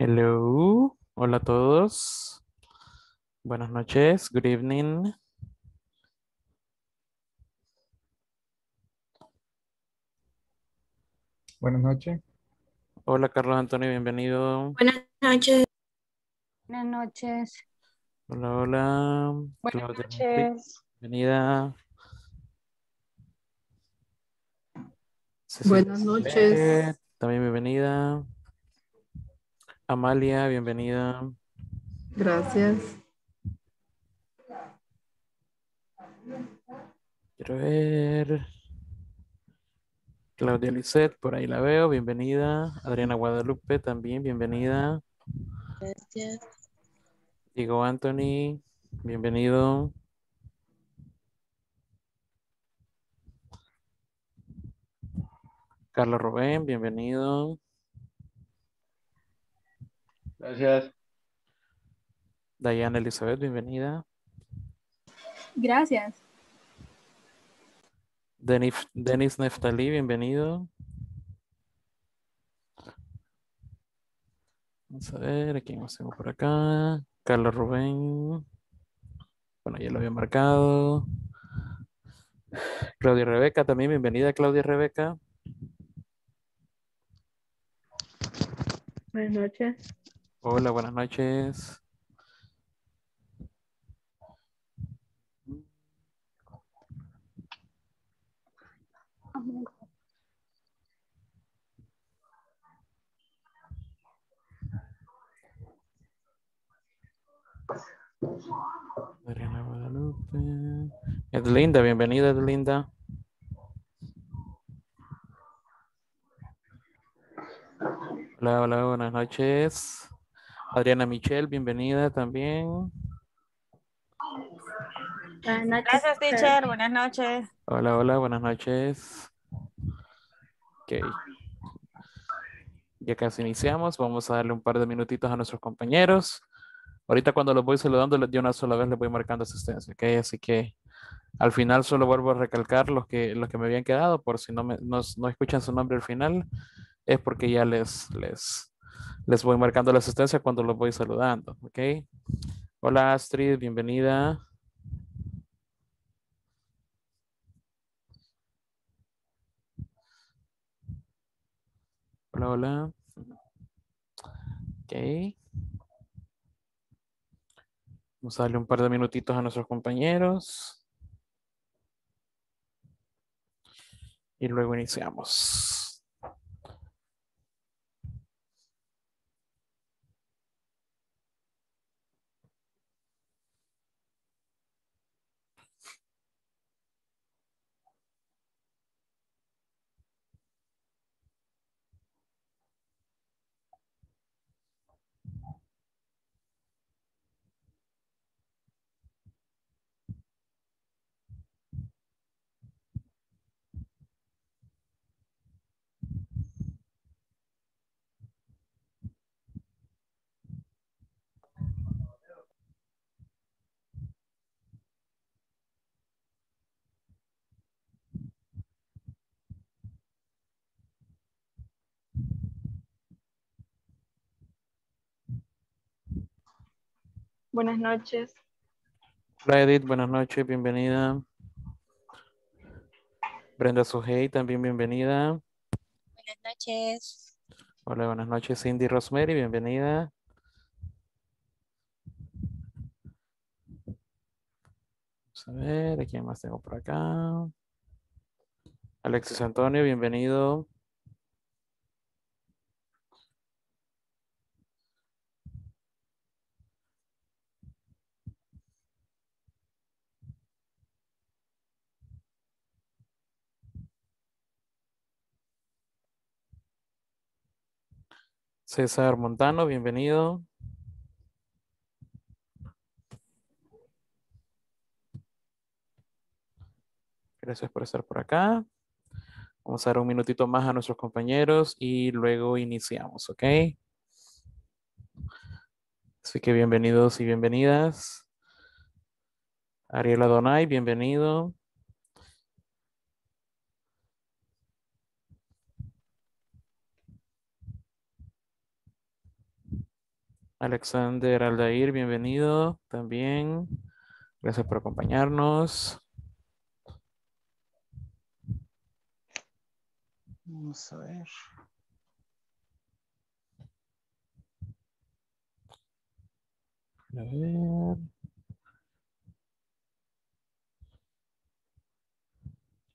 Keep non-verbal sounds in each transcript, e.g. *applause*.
Hello, hola a todos. Buenas noches, good evening. Buenas noches. Hola Carlos Antonio, bienvenido. Buenas noches. Buenas noches. Hola, hola. Buenas noches. Bienvenida. Buenas noches. También bienvenida. Amalia, bienvenida. Gracias. Quiero ver. Claudia Lisset, por ahí la veo, bienvenida. Adriana Guadalupe, también, bienvenida. Gracias. Diego Anthony, bienvenido. Carlos Rubén, bienvenido. Gracias. Dayana Elizabeth, bienvenida. Gracias. Denis, Neftali, bienvenido. Vamos a ver, ¿a quién hacemos por acá? Carlos Rubén. Bueno, ya lo había marcado. Claudia Rebeca también, bienvenida Claudia Rebeca. Buenas noches. Hola, buenas noches. Mariana Guadalupe. Edlinda, bienvenida Edlinda. Hola, hola, buenas noches. Adriana Michelle, bienvenida también. Gracias, teacher. Buenas noches. Hola, hola, buenas noches. Ok. Ya casi iniciamos. Vamos a darle un par de minutitos a nuestros compañeros. Ahorita cuando los voy saludando, de una sola vez les voy marcando asistencia, ¿ok? Así que al final solo vuelvo a recalcar los que, los que me habían quedado, por si no, no escuchan su nombre al final, es porque ya les, les, les voy marcando la asistencia cuando los voy saludando, ¿ok? Hola Astrid, bienvenida. Hola, hola. Ok. Vamos a darle un par de minutitos a nuestros compañeros. Y luego iniciamos. Buenas noches. Hola buenas noches, bienvenida. Brenda Sujei, también bienvenida. Buenas noches. Hola, buenas noches Cindy Rosemary, bienvenida. Vamos a ver, quién más tengo por acá? Alexis Antonio, bienvenido. César Montano, bienvenido. Gracias por estar por acá. Vamos a dar un minutito más a nuestros compañeros y luego iniciamos, ¿ok? Así que bienvenidos y bienvenidas. Ariela Donay, bienvenido. Alexander Aldair, bienvenido también. Gracias por acompañarnos. Vamos a ver. A ver.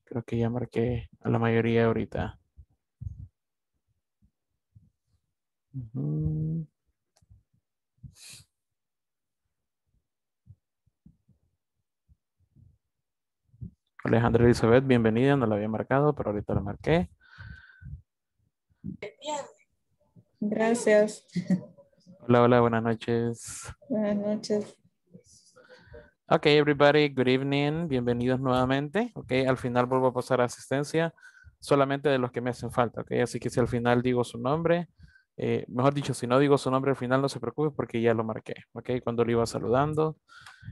Creo que ya marqué a la mayoría ahorita. Alejandra Elizabeth, bienvenida, no la había marcado, pero ahorita la marqué. Gracias. Hola, hola, buenas noches. Buenas noches. Ok, everybody, good evening. Bienvenidos nuevamente. Ok, al final vuelvo a pasar asistencia solamente de los que me hacen falta. Ok, así que si al final digo su nombre, eh, mejor dicho, si no digo su nombre al final, no se preocupe porque ya lo marqué. Ok, cuando lo iba saludando,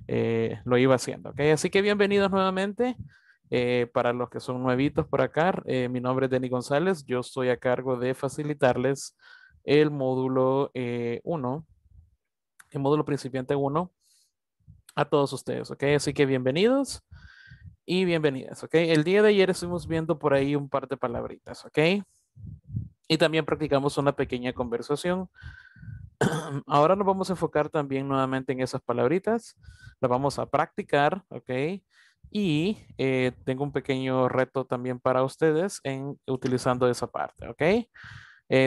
eh, lo iba haciendo. Ok, así que bienvenidos nuevamente. Eh, para los que son nuevitos por acá, eh, mi nombre es Denny González, yo estoy a cargo de facilitarles el módulo 1, eh, el módulo principiante 1 a todos ustedes, ¿ok? Así que bienvenidos y bienvenidas, ¿ok? El día de ayer estuvimos viendo por ahí un par de palabritas, ¿ok? Y también practicamos una pequeña conversación. *clears throat* Ahora nos vamos a enfocar también nuevamente en esas palabritas, las vamos a practicar, ¿ok? Y eh, tengo un pequeño reto también para ustedes en utilizando esa parte, ¿ok? Eh,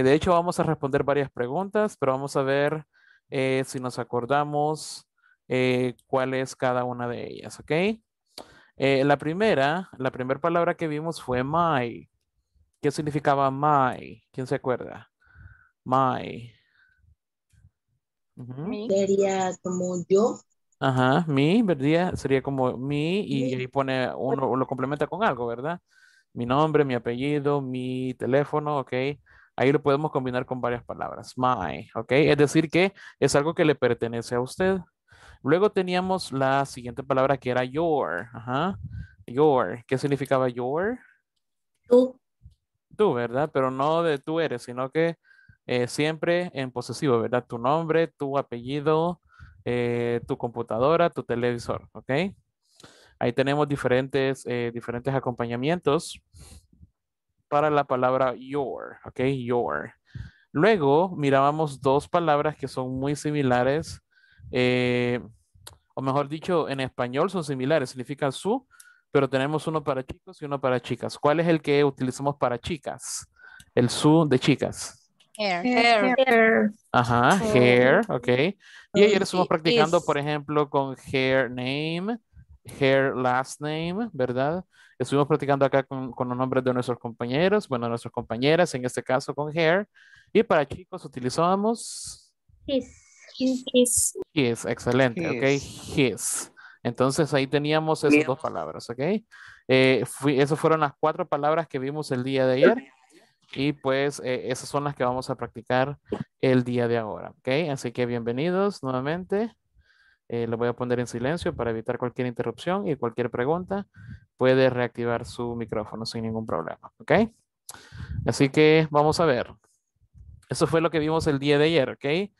de hecho, vamos a responder varias preguntas, pero vamos a ver eh, si nos acordamos cuál es cada una de ellas, ¿ok? la primera, la primera palabra que vimos fue my. ¿Qué significaba my? ¿Quién se acuerda? My. Sería como yo. Ajá, mi, ¿verdad? Sería como mi y ahí pone, uno lo complementa con algo, ¿verdad? Mi nombre, mi apellido, mi teléfono, ok. Ahí lo podemos combinar con varias palabras. My, ok. Es decir, que es algo que le pertenece a usted. Luego teníamos la siguiente palabra que era your. Ajá. Your. ¿Qué significaba your? Tú. Tú, ¿verdad? Pero no de tú eres, sino que eh, siempre en posesivo, ¿verdad? Tu nombre, tu apellido, eh, tu computadora, tu televisor, ¿ok? Ahí tenemos diferentes, eh, diferentes acompañamientos para la palabra your, ¿ok? Your. Luego mirábamos dos palabras que son muy similares, eh, o mejor dicho, en español son similares, significa su, pero tenemos uno para chicos y uno para chicas. ¿Cuál es el que utilizamos para chicas? El su de chicas. Hair. hair. Ajá, hair, ok. Y ayer estuvimos practicando, por ejemplo, con hair name, hair last name, ¿verdad? Estuvimos practicando acá con, los nombres de nuestros compañeros, bueno, nuestras compañeras, en este caso con hair. Y para chicos utilizamos... His. His. His, excelente, ok. His. Entonces ahí teníamos esas dos palabras, ok. Eh, esas fueron las cuatro palabras que vimos el día de ayer. Y pues eh, esas son las que vamos a practicar el día de ahora, ¿ok? Así que bienvenidos nuevamente. Eh, lo voy a poner en silencio para evitar cualquier interrupción y cualquier pregunta. Puede reactivar su micrófono sin ningún problema, ¿ok? Así que vamos a ver. Eso fue lo que vimos el día de ayer, ¿ok?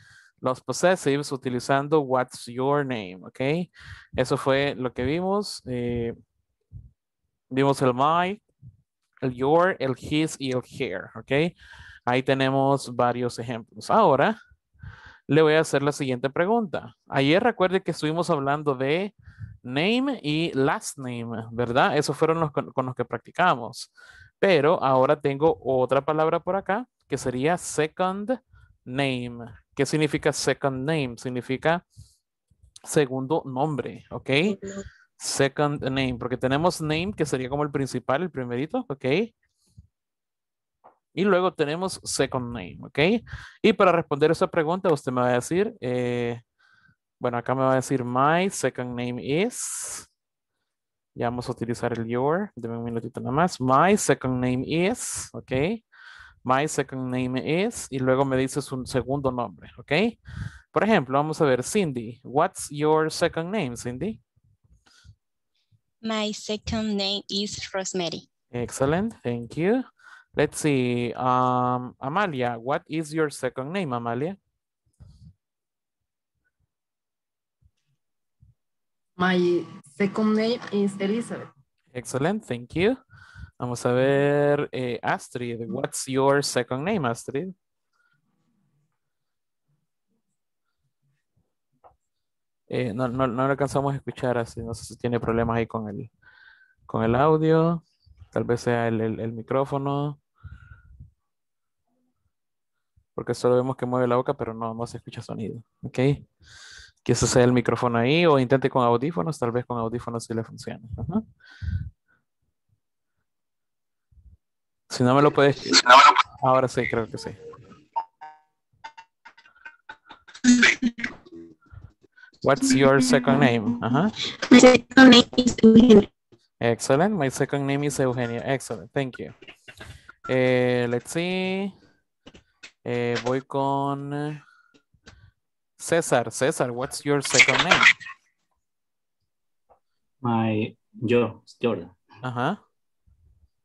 Los possessives utilizando what's your name, ¿ok? Eso fue lo que vimos. Eh, vimos el my, el your, el his y el her, ¿ok? Ahí tenemos varios ejemplos. Ahora, le voy a hacer la siguiente pregunta. Ayer recuerde que estuvimos hablando de name y last name, ¿verdad? Esos fueron los con, los que practicamos. Pero ahora tengo otra palabra por acá que sería second name. ¿Qué significa second name? Significa segundo nombre, ¿ok? Second name, porque tenemos name que sería como el principal, el primerito, ok. Y luego tenemos second name, ok. Y para responder esa pregunta, usted me va a decir, eh, bueno, acá me va a decir my second name is. Ya vamos a utilizar el your, deme un minutito nada más. My second name is, ok. My second name is, y luego me dices un segundo nombre, ok. Por ejemplo, vamos a ver, Cindy, what's your second name, Cindy? My second name is Rosemary. Excellent, thank you. Let's see, um, Amalia, what is your second name, Amalia? My second name is Elizabeth. Excellent, thank you. Vamos a ver, eh, Astrid, what's your second name, Astrid? Eh, no, no, no, lo alcanzamos a escuchar, así no sé si tiene problemas ahí con el, con el audio, tal vez sea el, micrófono. Porque solo vemos que mueve la boca, pero no, no se escucha sonido. ¿Ok? Que eso sea el micrófono ahí o intente con audífonos, tal vez con audífonos sí le funcione Si no me lo puedes... Ahora sí, creo que sí. What's your second name? Uh -huh. My second name is Eugenia. Excellent. My second name is Eugenia. Excellent. Thank you. Eh, let's see. Eh, voy con César. César, what's your second name? My, yo, Jordan. Uh -huh.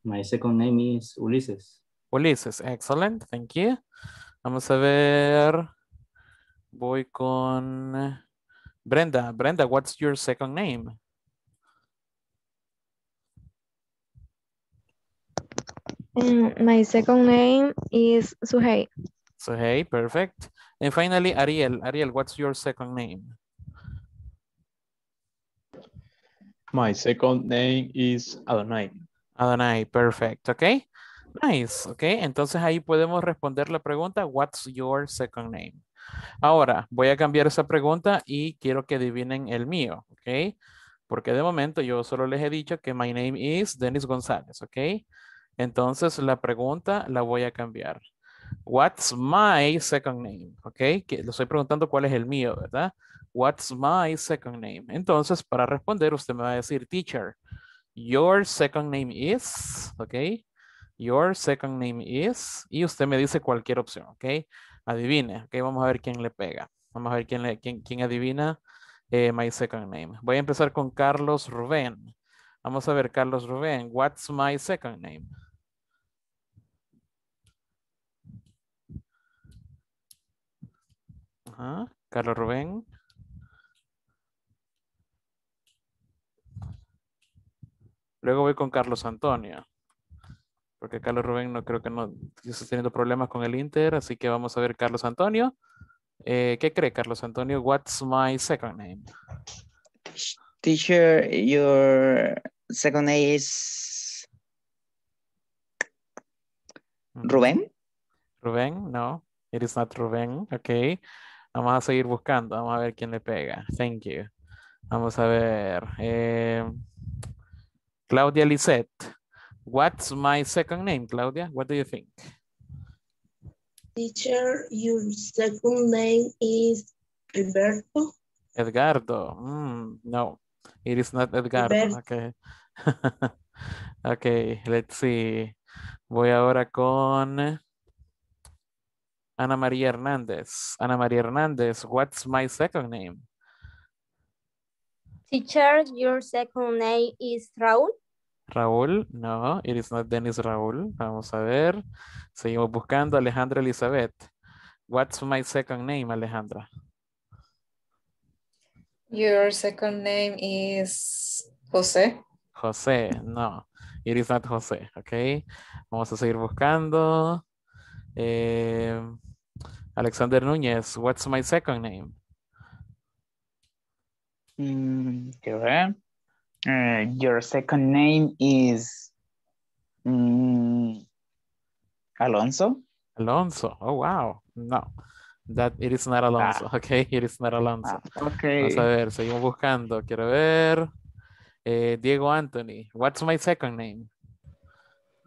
My second name is Ulises. Ulises, excellent, thank you. Vamos a ver, voy con Brenda, Brenda, what's your second name? Mm, my second name is Suhei. Suhei, perfect. And finally, Ariel. Ariel, what's your second name? My second name is Adonai. Adonai, perfect. Okay. Nice. Okay. Entonces ahí podemos responder la pregunta, what's your second name? Ahora, voy a cambiar esa pregunta y quiero que adivinen el mío, ¿ok? Porque de momento yo solo les he dicho que my name is Dennis González, ¿ok? Entonces la pregunta la voy a cambiar. What's my second name? ¿Ok? Que le estoy preguntando cuál es el mío, ¿verdad? What's my second name? Entonces, para responder, usted me va a decir, teacher, your second name is, ¿ok? Your second name is, y usted me dice cualquier opción, ¿ok? adivine. Ok, vamos a ver quién le pega. Vamos a ver quién, adivina eh, my second name. Voy a empezar con Carlos Rubén. Vamos a ver, Carlos Rubén, what's my second name? Carlos Rubén. Luego voy con Carlos Antonio porque Carlos Rubén no creo que no esté teniendo problemas con el Inter, así que vamos a ver Carlos Antonio. Eh, ¿Qué cree Carlos Antonio? What's my second name? Teacher, your second name is Rubén. Rubén, no, it is not Rubén. Ok, vamos a seguir buscando, vamos a ver quién le pega. Thank you. Vamos a ver. Eh, Claudia Lisette. What's my second name, Claudia? What do you think? Teacher, your second name is Alberto? Edgardo. Mm, no, it is not Edgardo. Alberto. Okay. *laughs* ok, let's see. Voy ahora con Ana María Hernández. Ana María Hernández, what's my second name? Teacher, your second name is Raúl? Raúl, no, it is not Dennis Raúl. Vamos a ver. Seguimos buscando. Alejandra Elizabeth. What's my second name, Alejandra? Your second name is José. José, no. It is not José, ok. Vamos a seguir buscando. Eh, Alexander Núñez, what's my second name? Mm, ¿Qué eh, your second name is mm, Alonso? Alonso. Oh, wow. No. That, it is not Alonso. Ah. *laughs* Okay, it is not Alonso. Ah, Vamos a ver, seguimos buscando. Quiero ver. Eh, Diego Anthony. What's my second name?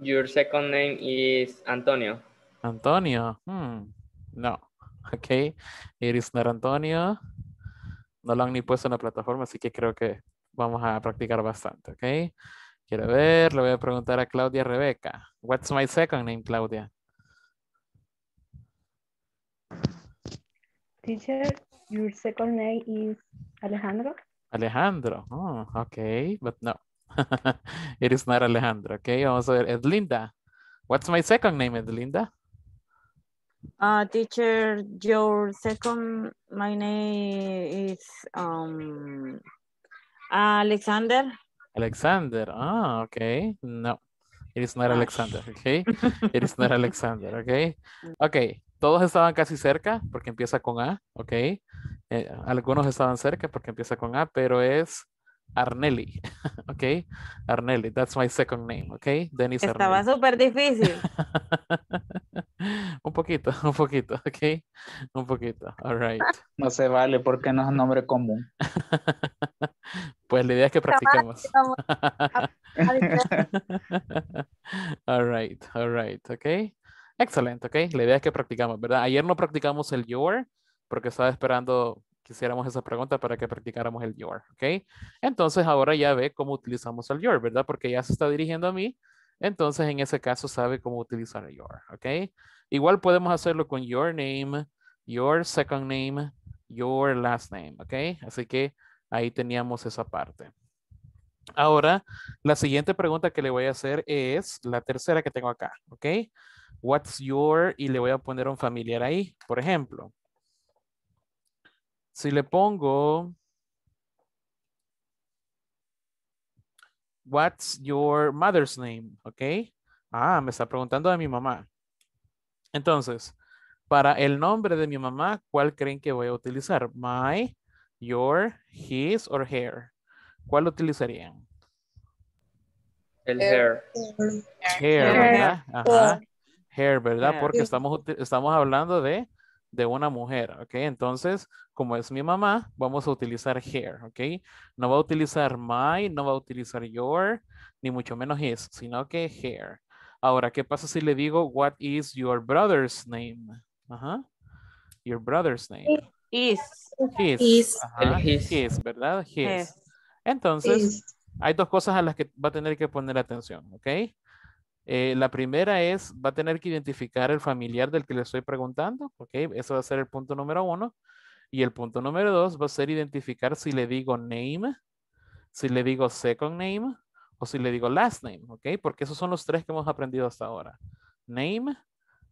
Your second name is Antonio. Antonio. Hmm. No. Okay. It is not Antonio. No lo han ni puesto en la plataforma, así que creo que vamos a practicar bastante, ¿ok? Quiero ver, le voy a preguntar a Claudia Rebeca. What's my second name, Claudia? Teacher, your second name is Alejandro? Alejandro, oh, ok, but no. *laughs* it is not Alejandro, ok. Vamos a ver, Edlinda. What's my second name, Edlinda? Uh, ah, teacher, your second, my name is um, Alexander. Alexander. Ah, okay. No. It is not Alexander, okay. It is not Alexander, okay. Okay. Todos estaban casi cerca porque empieza con A, ok. Eh, algunos estaban cerca porque empieza con A, pero es Arnelli, *laughs* Ok. Arnelli, that's my second name, okay? Denise Estaba súper difícil. *laughs* un poquito, *laughs* un poquito, okay? Un poquito, all right. No se vale porque no es un nombre común. pues la idea es que practiquemos. all right, all right, okay? Excelente, Ok. La idea es que practicamos, ¿verdad? Ayer no practicamos el your porque estaba esperando quisiéramos esa pregunta para que practicáramos el your, ¿ok? Entonces ahora ya ve cómo utilizamos el your, ¿verdad? Porque ya se está dirigiendo a mí, entonces en ese caso sabe cómo utilizar el your, ¿ok? Igual podemos hacerlo con your name, your second name, your last name, ¿ok? Así que ahí teníamos esa parte. Ahora, la siguiente pregunta que le voy a hacer es la tercera que tengo acá, ¿ok? What's your? Y le voy a poner un familiar ahí, por ejemplo. Si le pongo, what's your mother's name? ¿Ok? Ah, me está preguntando de mi mamá. Entonces, para el nombre de mi mamá, ¿cuál creen que voy a utilizar? My, your, his or her. ¿Cuál utilizarían? El hair. Hair, ¿verdad? Ajá. Hair, ¿verdad? Porque estamos, estamos hablando de de una mujer, ¿ok? Entonces, como es mi mamá, vamos a utilizar her, ¿ok? No va a utilizar my, no va a utilizar your, ni mucho menos his, sino que her. Ahora, ¿qué pasa si le digo, what is your brother's name? Ajá. Your brother's name. Is. His. Is. His. ¿verdad? His. Entonces, hay dos cosas a las que va a tener que poner atención, ¿ok? Eh, la primera es, va a tener que identificar el familiar del que le estoy preguntando, ¿ok? Eso va a ser el punto número uno. Y el punto número dos va a ser identificar si le digo name, si le digo second name o si le digo last name, ¿ok? Porque esos son los tres que hemos aprendido hasta ahora. Name,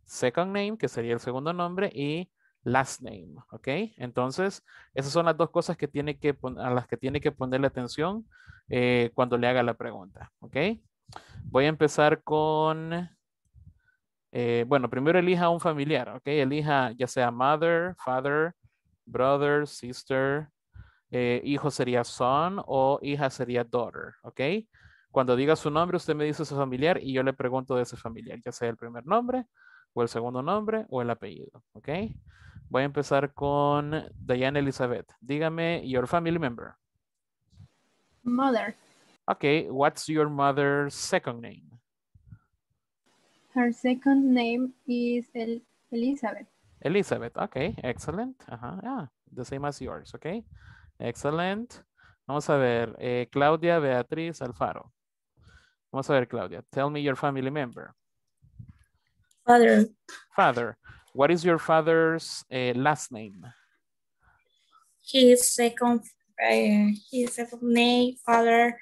second name, que sería el segundo nombre, y last name, ¿ok? Entonces, esas son las dos cosas que tiene que a las que tiene que ponerle atención eh, cuando le haga la pregunta, ¿ok? Voy a empezar con, eh, bueno, primero elija un familiar, ¿ok? Elija ya sea mother, father, brother, sister, eh, hijo sería son o hija sería daughter, ¿ok? Cuando diga su nombre, usted me dice su familiar y yo le pregunto de ese familiar, ya sea el primer nombre o el segundo nombre o el apellido, ¿ok? Voy a empezar con Diane Elizabeth. Dígame, your family member. Mother. Okay, what's your mother's second name? Her second name is El Elizabeth. Elizabeth, okay, excellent. Uh -huh, yeah, the same as yours, okay? Excellent. Vamos a ver, eh, Claudia Beatriz Alfaro. Vamos a ver, Claudia, tell me your family member. Father. Father. What is your father's uh, last name? His second his eh, name, father,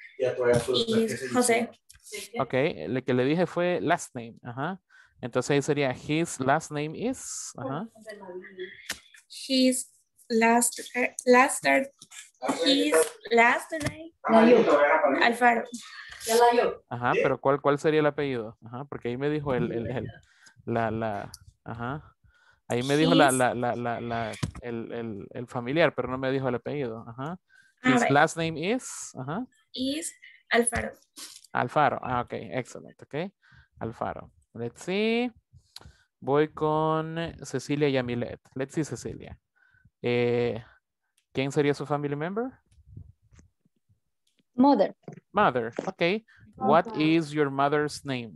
José. Ok, lo que le dije fue last name, ajá. Entonces ahí sería his last name is, ajá. His last, last, eh, his last name, ah, pues, ah, pues, Alfaro. Ajá, pero ¿cuál, cuál sería el apellido? Ajá, porque ahí me dijo el, el, el la, la, ajá. Ahí me dijo el, familiar, pero no me dijo el apellido. Ajá. Ah, His last name is. Is Alfaro. Alfaro. Ah, ok. Excellent. Ok. Alfaro. Let's see. Voy con Cecilia Yamilet. Let's see, Cecilia. Eh, ¿Quién sería su family member? Mother. Mother. Ok. What is your mother's name?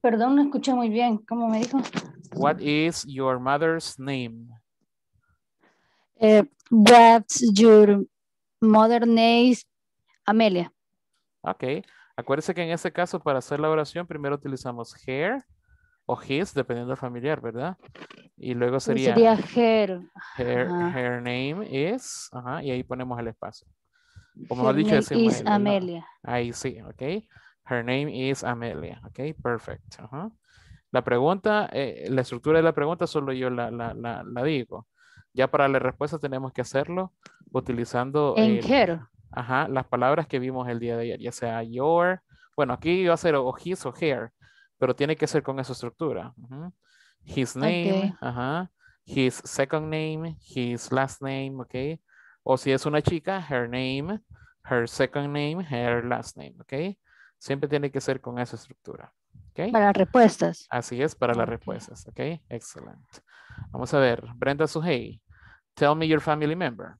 Perdón, no escuché muy bien. ¿Cómo me dijo? What is your mother's name? That's eh, what's your mother's name? Amelia. Ok. Acuérdese que en este caso, para hacer la oración, primero utilizamos her o his, dependiendo del familiar, ¿verdad? Y luego sería... Sería her. Her, name is... y ahí ponemos el espacio. Como lo dicho, Is Amelia. Ahí sí, ok. Her name is Amelia. Ok, perfect. La pregunta, eh, la estructura de la pregunta solo yo la, digo. Ya para la respuesta tenemos que hacerlo utilizando... En ajá, las palabras que vimos el día de ayer, ya sea your, bueno, aquí va a ser o his o her, pero tiene que ser con esa estructura. His name, ajá, his second name, his last name, ok. O si es una chica, her name, her second name, her last name, ok. Siempre tiene que ser con esa estructura. ¿okay? Para las respuestas. Así es, para las respuestas. ¿Ok? Excelente. Vamos a ver. Brenda Suhey, tell me your family member.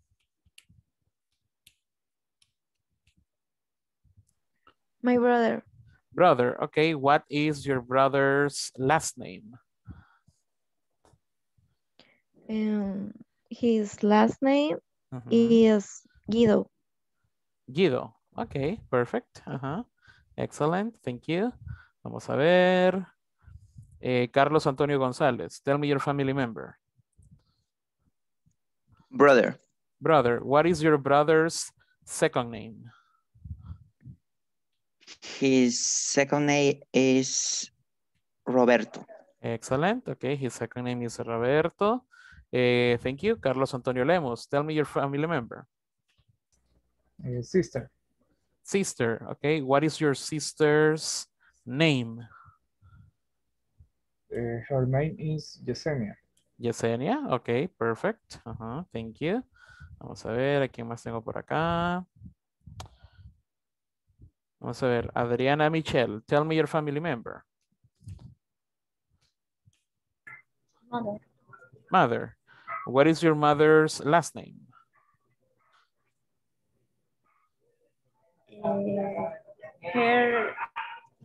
My brother. Brother, okay. What is your brother's last name? Um, his last name is Guido. Guido, okay, perfect. ajá. Excellent, thank you. Vamos a ver. Eh, Carlos Antonio González, tell me your family member. Brother. Brother, what is your brother's second name? His second name is Roberto. Excellent. Okay, his second name is Roberto. Eh, thank you. Carlos Antonio Lemos, tell me your family member. Eh, sister. sister, okay? What is your sister's name? Uh, her name is Yesenia. Yesenia, ok, perfect. Uh -huh, thank you. Vamos a ver, ¿a quién más tengo por acá? Vamos a ver, Adriana Michelle, tell me your family member. Mother. Mother. What is your mother's last name? Uh, her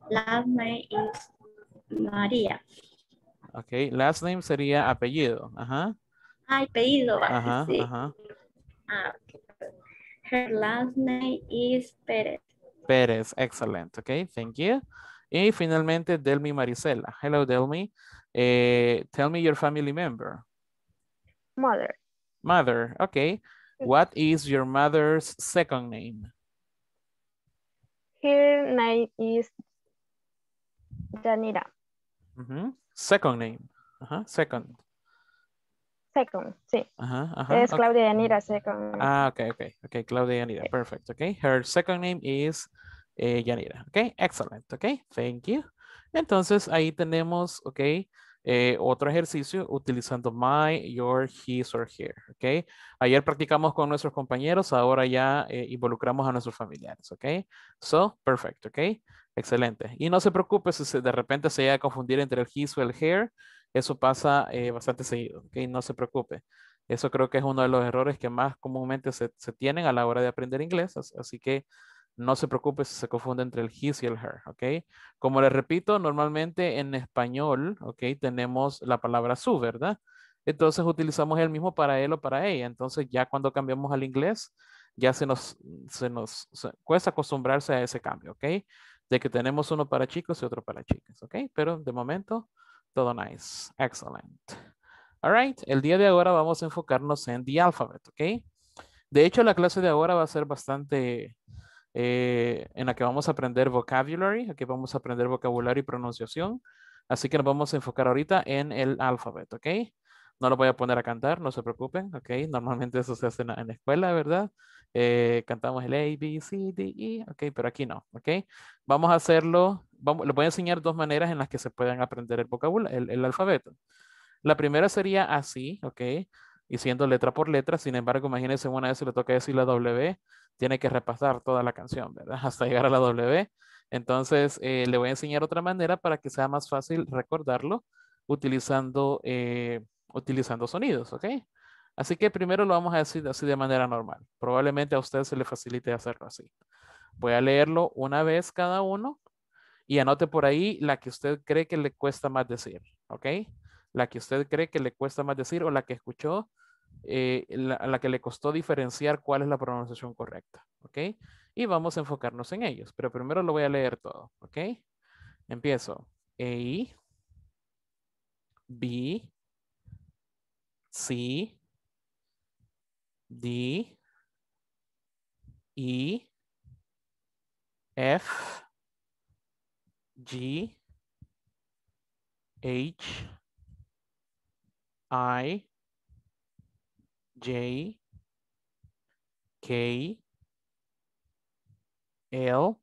last name is María. Okay, last name sería apellido. Ajá. Ah, apellido. Ajá, ajá. Ah, her last name is Pérez. Pérez, excellent. Okay, thank you. Y finalmente, Delmi Marisela. Hello, Delmi. Eh, tell me your family member. Mother. Mother, okay. What is your mother's second name? Her name is Janira. Second name. Second. Second, sí. Es Claudia Yanira, second. Ah, ok, ok. okay. Claudia Yanira, perfecto. perfect. Okay, her second name is eh, Yanira. Okay, excellent. Ok, thank you. Entonces ahí tenemos, ok, eh, otro ejercicio utilizando my, your, his or her. okay Ayer practicamos con nuestros compañeros, ahora ya eh, involucramos a nuestros familiares. okay So, perfect. okay Excelente. Y no se preocupe si de repente se llega a confundir entre el his o el her. Eso pasa eh, bastante seguido. okay No se preocupe. Eso creo que es uno de los errores que más comúnmente se, se tienen a la hora de aprender inglés. Así que no se preocupe si se confunde entre el his y el her, ¿ok? Como les repito, normalmente en español, ¿ok? Tenemos la palabra su, ¿verdad? Entonces utilizamos el mismo para él o para ella. Entonces ya cuando cambiamos al inglés, ya se nos, se nos cuesta acostumbrarse a ese cambio, ¿ok? De que tenemos uno para chicos y otro para chicas, ¿ok? Pero de momento, todo nice. Excellent. All right, el día de ahora vamos a enfocarnos en the alphabet, ¿ok? De hecho, la clase de ahora va a ser bastante eh, en la que vamos a aprender vocabulary, aquí vamos a aprender vocabulario y pronunciación. Así que nos vamos a enfocar ahorita en el alfabeto, ¿ok? No lo voy a poner a cantar, no se preocupen, ¿ok? *laughs* Normalmente eso se hace en la, escuela, ¿verdad? Eh, cantamos el A, B, C, D, E, ok, pero aquí no, ok. Vamos a hacerlo, vamos, les voy a enseñar dos maneras en las que se pueden aprender el vocabulario, el alfabeto. La primera sería así, ok y siendo letra por letra. Sin embargo, imagínense una vez se le toca decir la W, tiene que repasar toda la canción, ¿verdad? *laughs* Hasta llegar a la W. Entonces, eh, le voy a enseñar otra manera para que sea más fácil recordarlo utilizando, eh, utilizando sonidos, ¿ok? Así que primero lo vamos a decir así de manera normal. Probablemente a usted se le facilite hacerlo así. Voy a leerlo una vez cada uno y anote por ahí la que usted cree que le cuesta más decir, ¿ok? la que usted cree que le cuesta más decir o la que escuchó, eh, la, la, que le costó diferenciar cuál es la pronunciación correcta, ¿ok? Y vamos a enfocarnos en ellos, pero primero lo voy a leer todo, ¿ok? Empiezo. A, e, B, C, D, E, F, G, H, I, J, K, L,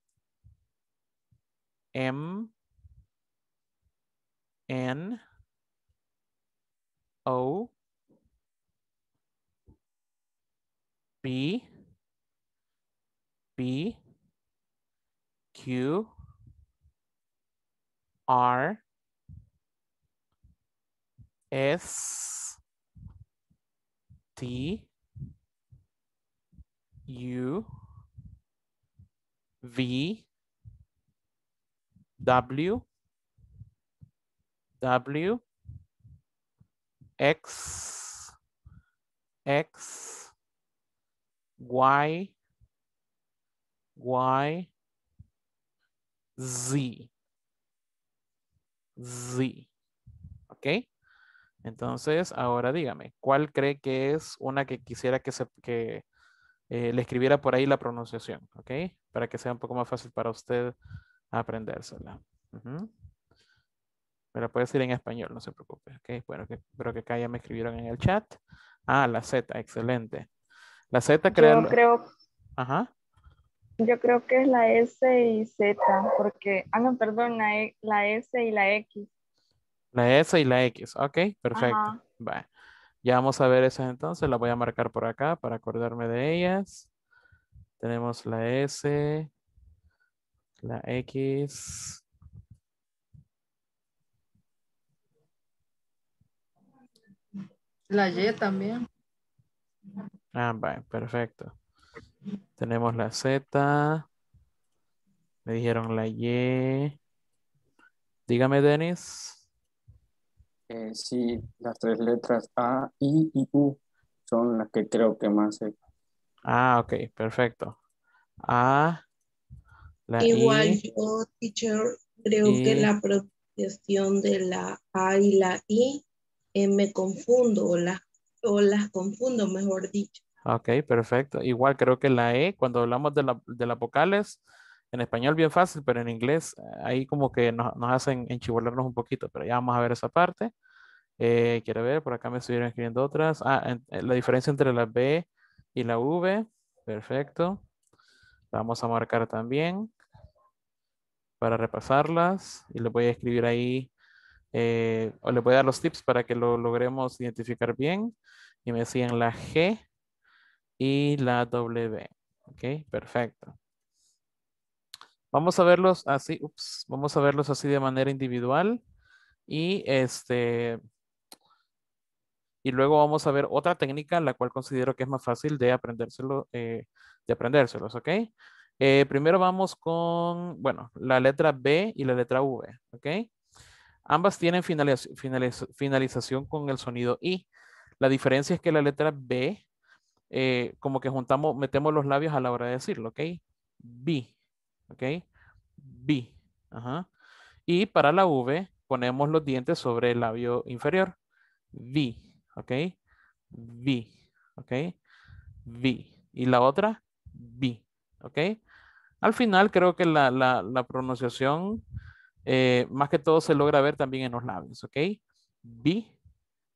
M, N, O, B, B, Q, R, S T U V W W X X Y Y Z Z okay Entonces, ahora dígame, ¿cuál cree que es una que quisiera que, se, que eh, le escribiera por ahí la pronunciación? Para que sea un poco más fácil para usted aprendérsela. Me la puede decir en español, no se preocupe. Bueno, creo que acá ya me escribieron en el chat. Ah, la Z, excelente. La Z creo... Yo creo... Ajá. Yo creo que es la S y Z, porque, ah, no, perdón, la e, S y la X. La S y la X. Ok, perfecto. Ya vamos a ver esas entonces. Las voy a marcar por acá para acordarme de ellas. Tenemos la S, la X. La Y también. Ah, va, perfecto. Tenemos la Z. Me dijeron la Y. Dígame, Denis. Eh, sí, las tres letras A, I y U son las que creo que más se... Ah, ok, perfecto. A, Igual yo, teacher, creo que la pronunciación de la A y la I eh, me confundo o las, o las confundo, mejor dicho. Ok, perfecto. Igual creo que la E, cuando hablamos de, la, de las vocales, en español bien fácil, pero en inglés ahí como que nos, hacen enchivolarnos un poquito, pero ya vamos a ver esa parte. Eh, quiero ver, por acá me estuvieron escribiendo otras. Ah, eh, la diferencia entre la B y la V. Perfecto. vamos a marcar también para repasarlas y le voy a escribir ahí eh, o le voy a dar los tips para que lo logremos identificar bien. Y me decían la G y la W. Ok, perfecto. Vamos a verlos así, vamos a verlos así de manera individual y este y luego vamos a ver otra técnica la cual considero que es más fácil de aprendérselo, eh, de aprendérselos, ¿ok? Eh, primero vamos con, bueno, la letra B y la letra V, ¿ok? Ambas tienen finalización con el sonido I. La diferencia es que la letra B, eh, como que juntamos, metemos los labios a la hora de decirlo, ¿ok? B, ¿Ok? B. Ajá. Y para la V ponemos los dientes sobre el labio inferior. vi, ¿Ok? vi, ¿Ok? vi, Y la otra, B. ¿Ok? Al final creo que la, la, pronunciación eh, más que todo se logra ver también en los labios. ¿Ok? vi,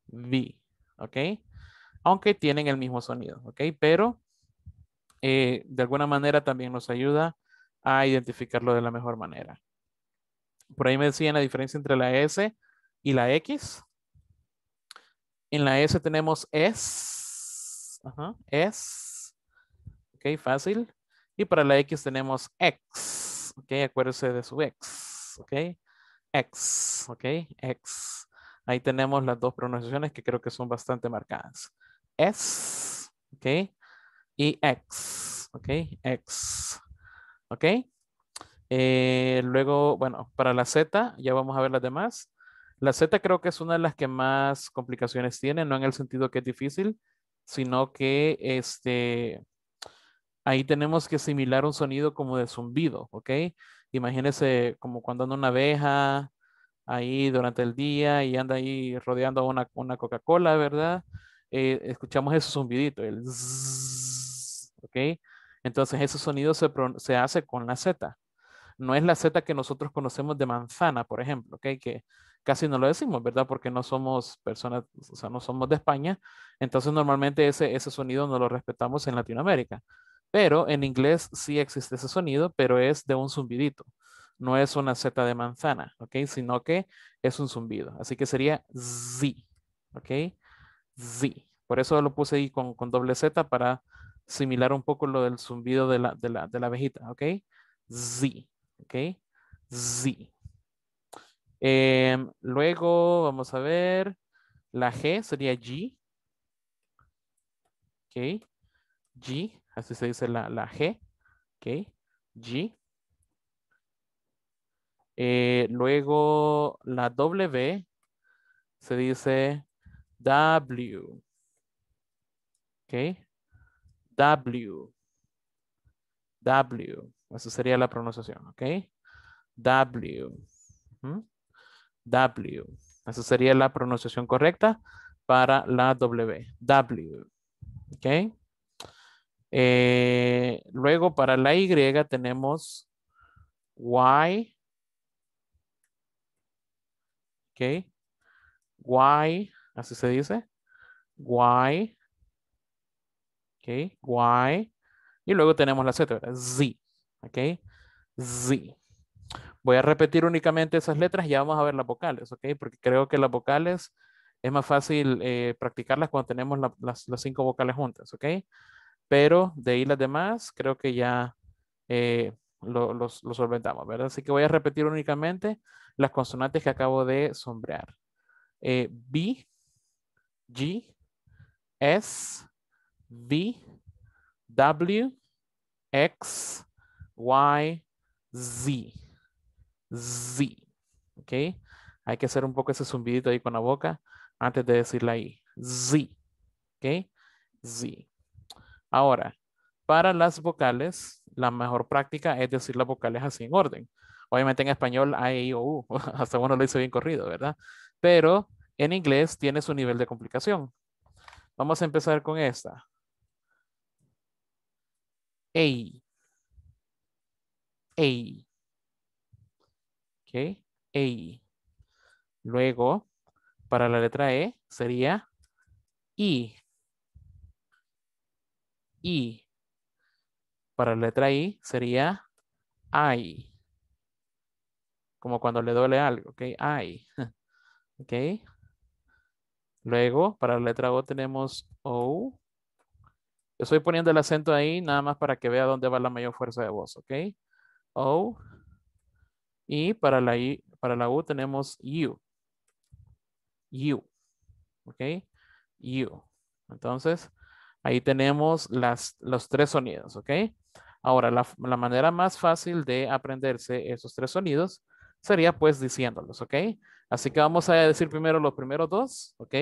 vi, ¿Ok? Aunque tienen el mismo sonido. ¿Ok? Pero eh, de alguna manera también nos ayuda a identificarlo de la mejor manera. Por ahí me decían la diferencia entre la S y la X. En la S tenemos es, ajá, es, ok, fácil. Y para la X tenemos X, ok, acuérdese de su X, ok, X, ok, X. Ahí tenemos las dos pronunciaciones que creo que son bastante marcadas. S, ok, y X, ok, X. ¿Ok? Eh, luego, bueno, para la Z, ya vamos a ver las demás. La Z creo que es una de las que más complicaciones tiene, no en el sentido que es difícil, sino que este, ahí tenemos que asimilar un sonido como de zumbido, ¿ok? Imagínense como cuando anda una abeja ahí durante el día y anda ahí rodeando una, una Coca-Cola, ¿verdad? Eh, escuchamos ese zumbidito, el ¿ok? Entonces ese sonido se, hace con la Z. No es la Z que nosotros conocemos de manzana, por ejemplo, que casi no lo decimos, ¿verdad? Porque no somos personas, o sea, no somos de España. Entonces normalmente ese, sonido no lo respetamos en Latinoamérica. Pero en inglés sí existe ese sonido, pero es de un zumbidito. No es una Z de manzana, ¿ok? Sino que es un zumbido. Así que sería Z, ¿ok? Z. Por eso lo puse ahí con doble Z para similar un poco lo del zumbido de la, de la, de la abejita, ¿ok? Z, ¿ok? Z. Em, luego, vamos a ver, la G sería G, ¿ok? G, así se dice la, G, ¿ok? G. Eh, luego, la W se dice W, ¿ok? W. W. esa sería la pronunciación, ¿ok? W. W. Esa sería la pronunciación correcta para la W. W. ¿Ok? Eh, luego para la Y tenemos Y. ¿Ok? Y. Así se dice. Y. ¿ok? Y. Y luego tenemos la Z, Z, ¿ok? Z. Voy a repetir únicamente esas letras y ya vamos a ver las vocales, ¿ok? Porque creo que las vocales es más fácil eh, practicarlas cuando tenemos las, cinco vocales juntas, ¿ok? Pero de ahí las demás creo que ya eh, lo, solventamos, ¿verdad? Así que voy a repetir únicamente las consonantes que acabo de sombrear. Eh, B, G, S, V, W, X, Y, Z. Z. ¿Ok? Hay que hacer un poco ese zumbidito ahí con la boca antes de decir ahí. Z. ¿Ok? Z. Ahora, para las vocales, la mejor práctica es decir las vocales así en orden. Obviamente en español A, e, I, O, U. *laughs* Hasta uno lo hice bien corrido, ¿verdad? Pero en inglés tiene su nivel de complicación. Vamos a empezar con esta. A. A. Okay, A. Luego, para la letra E sería I. I. Para la letra I sería I. Como cuando le duele algo, ¿ok? I. *laughs* ¿Ok? Luego, para la letra O tenemos O estoy poniendo el acento ahí nada más para que vea dónde va la mayor fuerza de voz, ¿ok? O. Y para la, I, para la U tenemos U. U. ¿Ok? U. Entonces, ahí tenemos las, los tres sonidos, ¿ok? Ahora, la manera más fácil de aprenderse esos tres sonidos sería pues diciéndolos, ¿ok? Así que vamos a decir primero los primeros dos, ¿ok?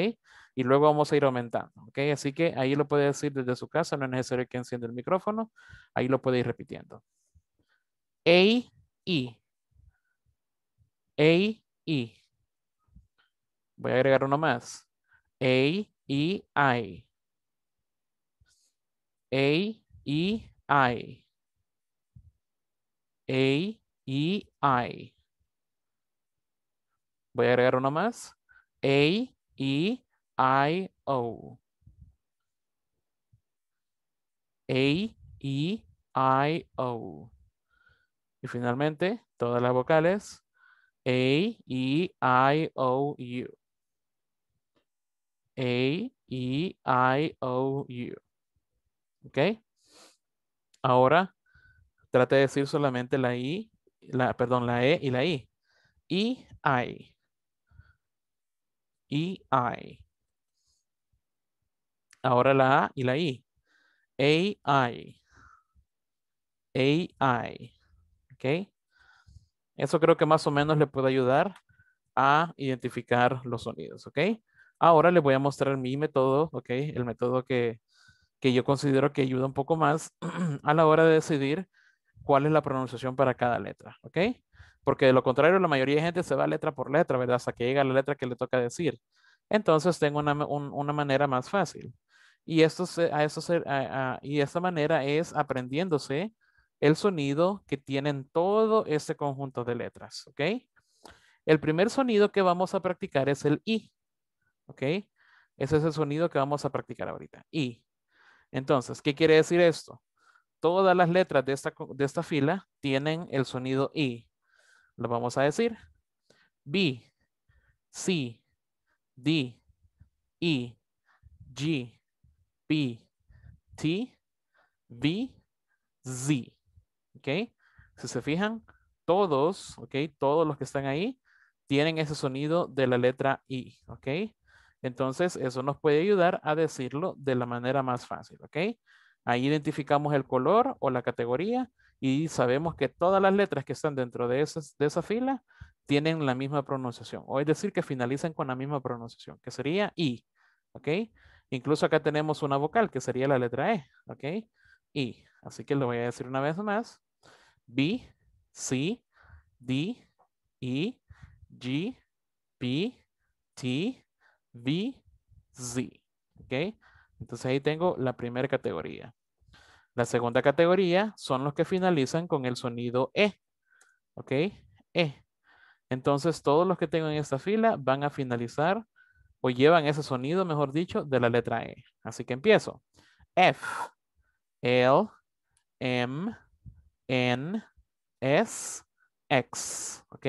Y luego vamos a ir aumentando, ¿ok? Así que ahí lo puede decir desde su casa, no es necesario que encienda el micrófono, ahí lo puede ir repitiendo. A, I. A, I. Voy a agregar uno más. A, I, I. A, e I. A, e I. Voy a agregar uno más. A, E, I, O. A, E, I, O. Y finalmente, todas las vocales. A, E, I, O, U. A, E, I, O, U. ¿Ok? Ahora, trate de decir solamente la I, la, perdón, la E y la I. E, I, I. E, Ahora la A y la I. AI, AI, A, ¿Ok? Eso creo que más o menos le puede ayudar a identificar los sonidos, ¿ok? Ahora les voy a mostrar mi método, ¿ok? El método que yo considero que ayuda un poco más *clears throat* a la hora de decidir cuál es la pronunciación para cada letra, ¿ok? porque de lo contrario la mayoría de gente se va letra por letra, ¿verdad? Hasta que llega la letra que le toca decir. Entonces tengo una, manera más fácil. Y, esto a eso esta manera es aprendiéndose el sonido que tienen todo este conjunto de letras, ¿ok? El primer sonido que vamos a practicar es el I, ¿ok? Ese es el sonido que vamos a practicar ahorita, I. Entonces, ¿qué quiere decir esto? Todas las letras de esta, de esta fila tienen el sonido I. Lo vamos a decir. B, C, D, E, G, P, T, V, Z. ¿Ok? Si se fijan, todos, ¿ok? Todos los que están ahí tienen ese sonido de la letra I, ¿ok? Entonces, eso nos puede ayudar a decirlo de la manera más fácil, ¿ok? Ahí identificamos el color o la categoría y sabemos que todas las letras que están dentro de, de esa fila tienen la misma pronunciación, o es decir, que finalizan con la misma pronunciación, que sería I, ¿ok? Incluso acá tenemos una vocal, que sería la letra E, ¿ok? I. Así que lo voy a decir una vez más. B, C, D, E, G, P, T, V, Z, ¿ok? Entonces ahí tengo la primera categoría. La segunda categoría son los que finalizan con el sonido E. ¿Ok? E. Entonces, todos los que tengo en esta fila van a finalizar o llevan ese sonido, mejor dicho, de la letra E. Así que empiezo. F, L, M, N, S, X. ¿Ok?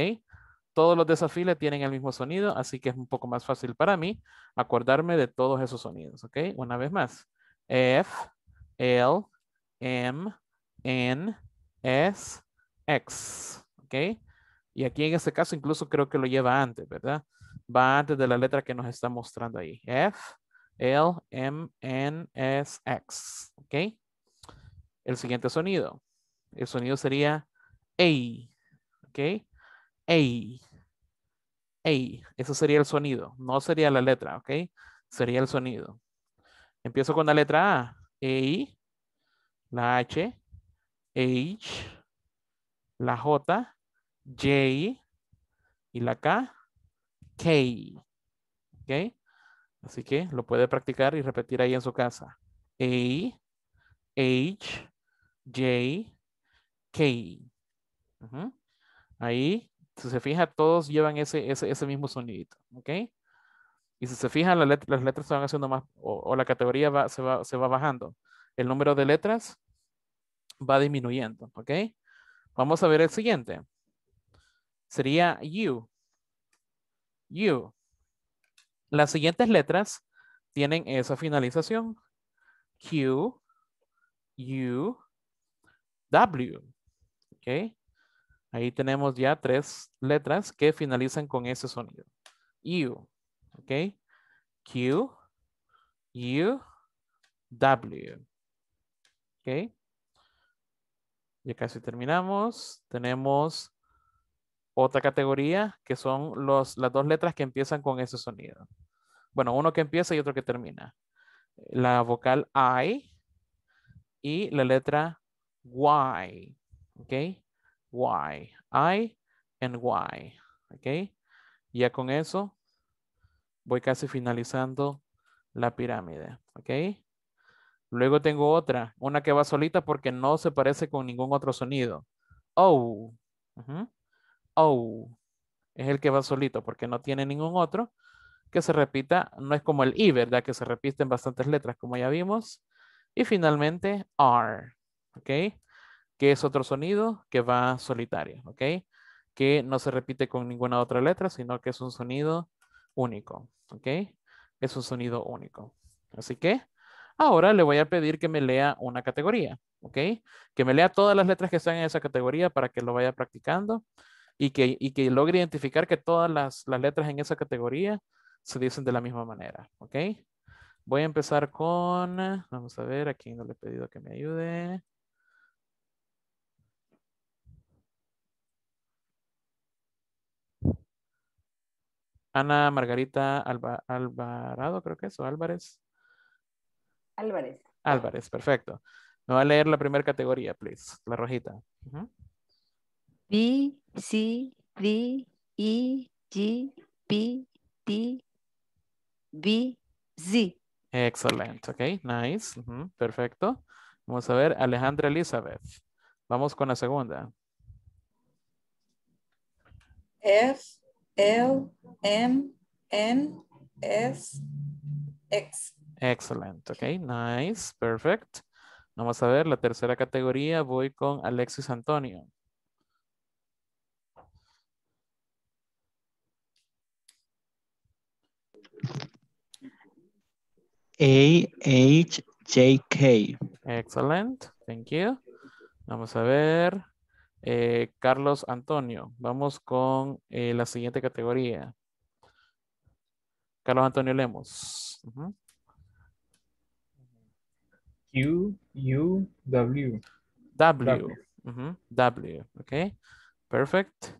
Todos los de esa fila tienen el mismo sonido, así que es un poco más fácil para mí acordarme de todos esos sonidos. ¿Ok? Una vez más. F, L, M, N, S, X. ¿Ok? Y aquí en este caso incluso creo que lo lleva antes, ¿verdad? Va antes de la letra que nos está mostrando ahí. F, L, M, N, S, X. ¿Ok? El siguiente sonido. El sonido sería A. ¿Ok? A. A. Ese sería el sonido. No sería la letra, ¿ok? Sería el sonido. Empiezo con la letra A. A la H, H, la J, J y la K, K. ¿Ok? Así que lo puede practicar y repetir ahí en su casa. A, H, J, K. Ahí, si se fija, todos llevan ese, ese, mismo sonidito. ¿Ok? Y si se fijan, las letras se van haciendo más, o, la categoría se, va, se va bajando. El número de letras va disminuyendo, ¿ok? Vamos a ver el siguiente. Sería U, U. Las siguientes letras tienen esa finalización. Q, U, W. ¿Ok? Ahí tenemos ya tres letras que finalizan con ese sonido. U. ¿Ok? Q, U, W. ¿Ok? Ya casi terminamos. Tenemos otra categoría que son las dos letras que empiezan con ese sonido. Bueno, uno que empieza y otro que termina. La vocal I y la letra Y. ¿Ok? Y. I and Y. ¿Ok? Ya con eso voy casi finalizando la pirámide. ¿Ok? Luego tengo otra, una que va solita porque no se parece con ningún otro sonido. Oh. O. Oh. Es el que va solito porque no tiene ningún otro que se repita. No es como el I, ¿verdad? Que se en bastantes letras, como ya vimos. Y finalmente, R. ¿Ok? Que es otro sonido que va solitario. ¿Ok? Que no se repite con ninguna otra letra, sino que es un sonido único. ¿Ok? Es un sonido único. Así que Ahora le voy a pedir que me lea una categoría, ¿ok? Que me lea todas las letras que están en esa categoría para que lo vaya practicando y que, que logre identificar que todas las, letras en esa categoría se dicen de la misma manera, ¿ok? Voy a empezar con, vamos a ver, aquí no le he pedido que me ayude. Ana Margarita Alvarado, creo que es, o Álvarez. Álvarez. Álvarez, perfecto. Me va a leer la primera categoría, please. La rojita. B, C, D, E, G, P, T, B, Z. Excelente, ok, nice, perfecto. Vamos a ver, Alejandra Elizabeth. Vamos con la segunda. F, L, M, N, S, X. Excelente, ok, nice, perfect. Vamos a ver, la tercera categoría voy con Alexis Antonio. A H J K. thank you. Vamos a ver, eh, Carlos Antonio. Vamos con eh, la siguiente categoría. Carlos Antonio Lemos. U, U, W. W. W. Ok. Perfect.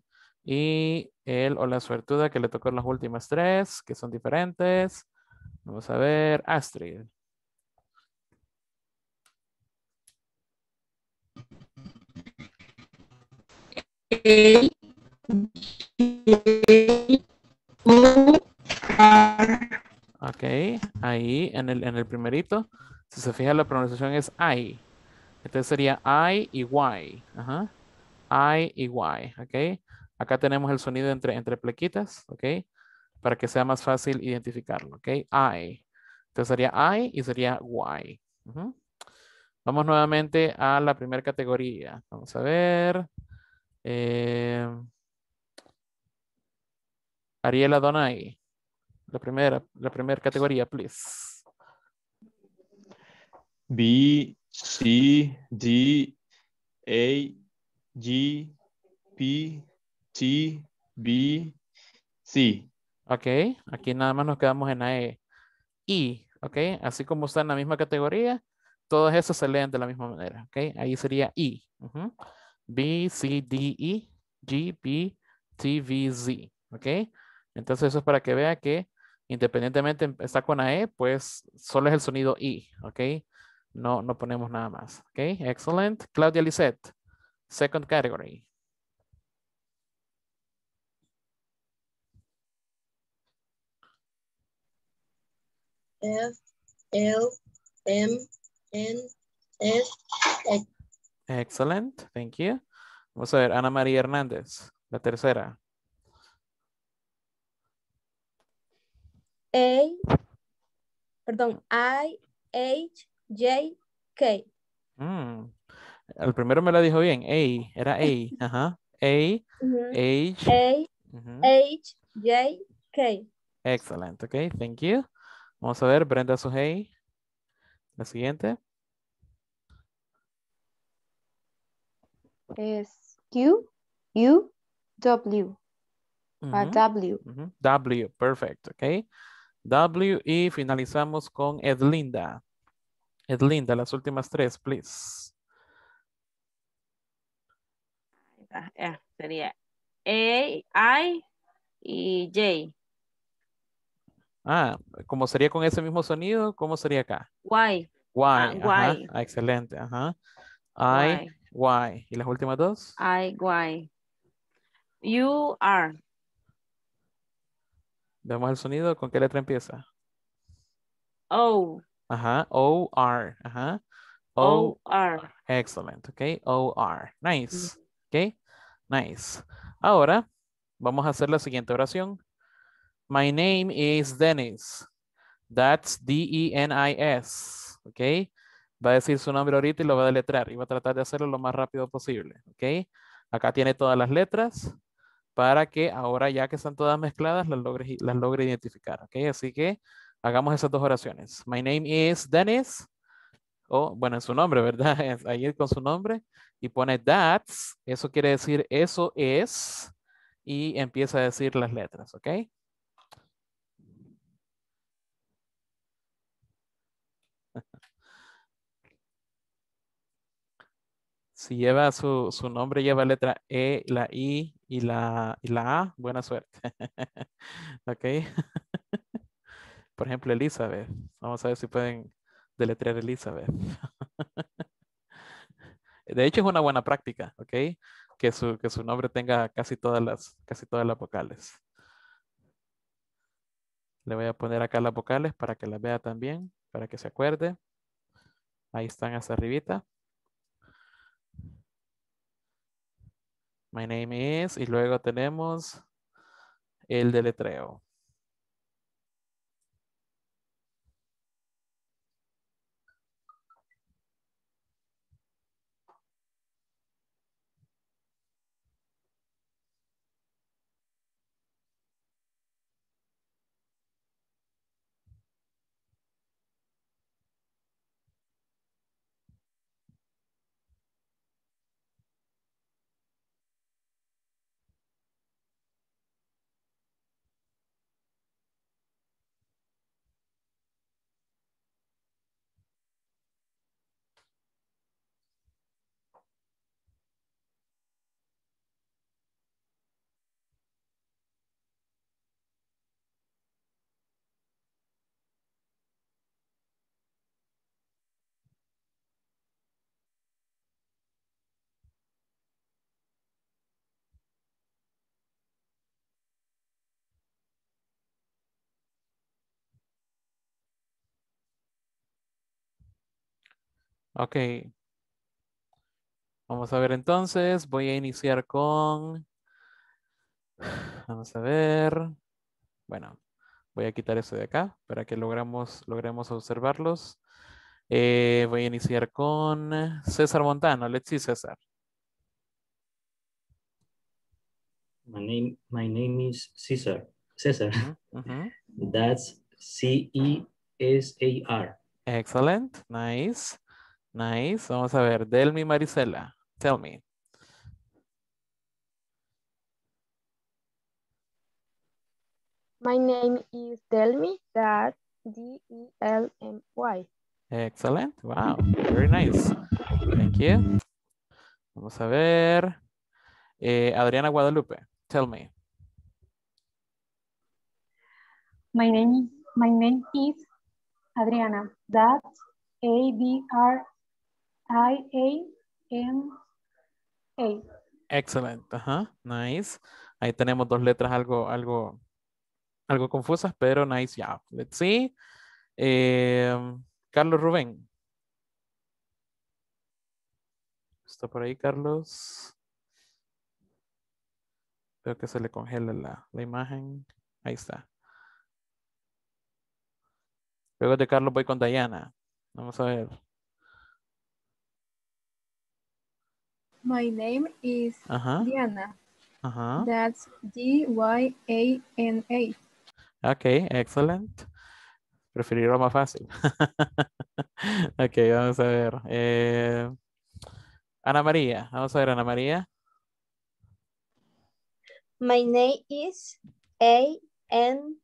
Y el o la suertuda que le tocó las últimas tres, que son diferentes. Vamos a ver, Astrid. Ok, ahí en el, en el primerito. Si se fija, la pronunciación es I. Entonces sería I y Y. I y Y. ¿Ok? Acá tenemos el sonido entre, entre plequitas. Para que sea más fácil identificarlo. I. Entonces sería I y sería Y. Vamos nuevamente a la primera categoría. Vamos a ver. Eh, Ariela Donay. La primera, la primera categoría, please. B, C, D, A, G, P, T, B, C. Ok, aquí nada más nos quedamos en A, E. I, ok, así como está en la misma categoría, todos esos se leen de la misma manera, ok. Ahí sería I. B, C, D, E, G, P, T, V, Z, ok. Entonces eso es para que vea que independientemente está con A, E, pues solo es el sonido I, ok. No, no ponemos nada más. Okay, excellent. Claudia Lisette, second category. F, L, M, N, S, X. Excellent, thank you. Vamos a ver, Ana María Hernández, la tercera. A, perdón, I, H, J.K. Mm. El primero me lo dijo bien, A, era A, *laughs* ajá. A, H. A, H, J, K. Excelente, ok, thank you. Vamos a ver, Brenda Suhey La siguiente. Es Q, U, W. W. W, perfecto, ok. W y finalizamos con Edlinda linda las últimas tres, please. sería A, I y J. Ah, ¿cómo sería con ese mismo sonido, ¿cómo sería acá? Y. Ah, y. Ah, excelente, ajá. I, y. y. las últimas dos? I, Y. You are. Vemos el sonido, ¿con qué letra empieza? O. Ajá, O-R, ajá. O-R. Excellent, ok, O-R, nice, ok, nice. Ahora, vamos a hacer la siguiente oración. My name is Dennis. That's D-E-N-I-S, ok. Va a decir su nombre ahorita y lo va a deletrar y va a tratar de hacerlo lo más rápido posible, ok. Acá tiene todas las letras para que ahora ya que están todas mezcladas las logre, las logre identificar, ok. Así que Hagamos esas dos oraciones. My name is Dennis. O, bueno, es su nombre, ¿verdad? *laughs* Ahí con su nombre. Y pone that. Eso quiere decir eso es. Y empieza a decir las letras, ¿ok? *laughs* Si lleva su, nombre, lleva letra E, la I y la, y la A, buena suerte. *laughs* ¿Ok? Por ejemplo, Elizabeth. Vamos a ver si pueden deletrear Elizabeth. *laughs* De hecho, es una buena práctica, ¿ok? Que su, que su nombre tenga casi todas, las, casi todas las vocales. Le voy a poner acá las vocales para que las vea también, para que se acuerde. Ahí están hasta arribita. My name is, y luego tenemos el deletreo. Ok. Vamos a ver entonces, voy a iniciar con... Vamos a ver. Bueno, voy a quitar eso de acá para que logramos, logremos observarlos. Eh, voy a iniciar con César Montano. Let's see, César. My name, my name is César. César. That's C-E-S-A-R. Excellent. Nice. Nice. Vamos a ver. Delmi Marisela. Tell me. My name is Delmi. That D-E-L-M-Y. Excellent. Wow. Very nice. Thank you. Vamos a ver. Eh, Adriana Guadalupe. Tell me. My name, my name is Adriana. That's a d r I-A-M-A. Excelente, nice. Ahí tenemos dos letras algo, algo, algo confusas, pero nice job. Let's see. Em, Carlos Rubén. ¿Está por ahí, Carlos? Veo que se le congela la, la imagen. Ahí está. Luego de Carlos voy con Dayana. Vamos a ver. My name is Diana. That's D-Y-A-N-A. Ok, excellent. Preferirlo más fácil. *laughs* ok, vamos a ver. Eh, Ana María, vamos a ver, Ana María. My name is A-N-A-M-R-I-A.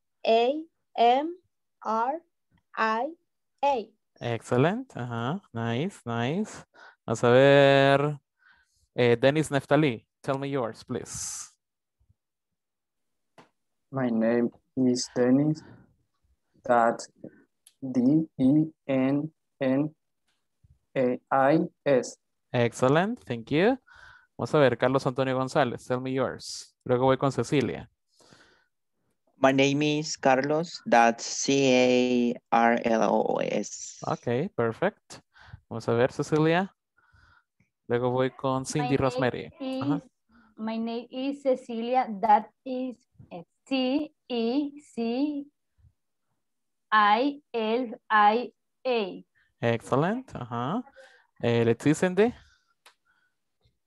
Excellent. nice, nice. Vamos a ver. Denis eh, Dennis Neftali, tell me yours, please. My name is Dennis. That D E N N A I S. Excellent, thank you. Vamos a ver, Carlos Antonio González, tell me yours. Luego voy con Cecilia. My name is Carlos. That's C-A-R-L-O-S. Okay, perfect. Vamos a ver, Cecilia. Luego voy con Cindy Rosemary. My name is Cecilia. That is eh, C-E-C-I-L-I-A. Excellent. Eh, let's listen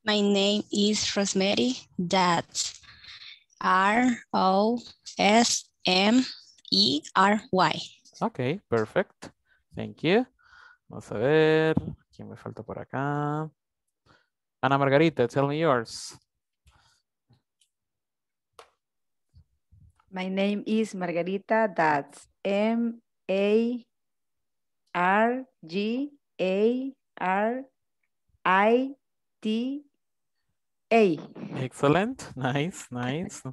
My name is Rosemary. That's R-O-S-M-E-R-Y. Ok, perfect. Thank you. Vamos a ver, ¿quién me falta por acá? Ana Margarita, tell me yours. My name is Margarita That's M A R G A R I T A. Excellent. Nice, nice.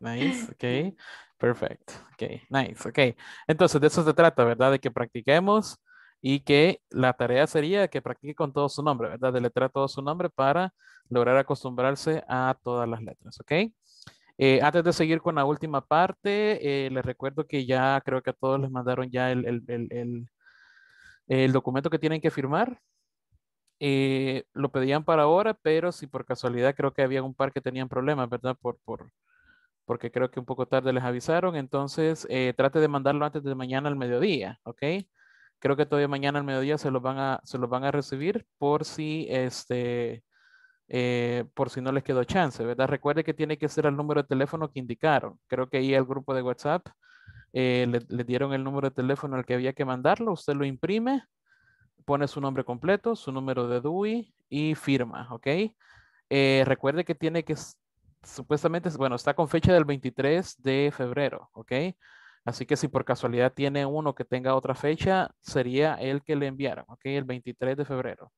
Nice. Okay. Perfect. Okay. Nice. Okay. Entonces, de eso se trata, ¿verdad? De que practiquemos y que la tarea sería que practique con todo su nombre, ¿verdad? de letra todo su nombre para lograr acostumbrarse a todas las letras, ¿ok? Eh, antes de seguir con la última parte, eh, les recuerdo que ya creo que a todos les mandaron ya el, documento que tienen que firmar. Eh, lo pedían para ahora, pero si por casualidad creo que había un par que tenían problemas, ¿verdad? Por, por, porque creo que un poco tarde les avisaron, entonces trate de mandarlo antes de mañana al mediodía, ¿ok? Creo que todavía mañana al mediodía se los van a, se los van a recibir por si este, eh, por si no les quedó chance, ¿verdad? Recuerde que tiene que ser el número de teléfono que indicaron. Creo que ahí el grupo de WhatsApp eh, le, dieron el número de teléfono al que había que mandarlo. Usted lo imprime, pone su nombre completo, su número de DUI y firma, ¿ok? Eh, recuerde que tiene que, supuestamente, bueno, está con fecha del 23 de febrero, ¿ok? Así que si por casualidad tiene uno que tenga otra fecha, sería el que le enviaron, ¿ok? El 23 de febrero.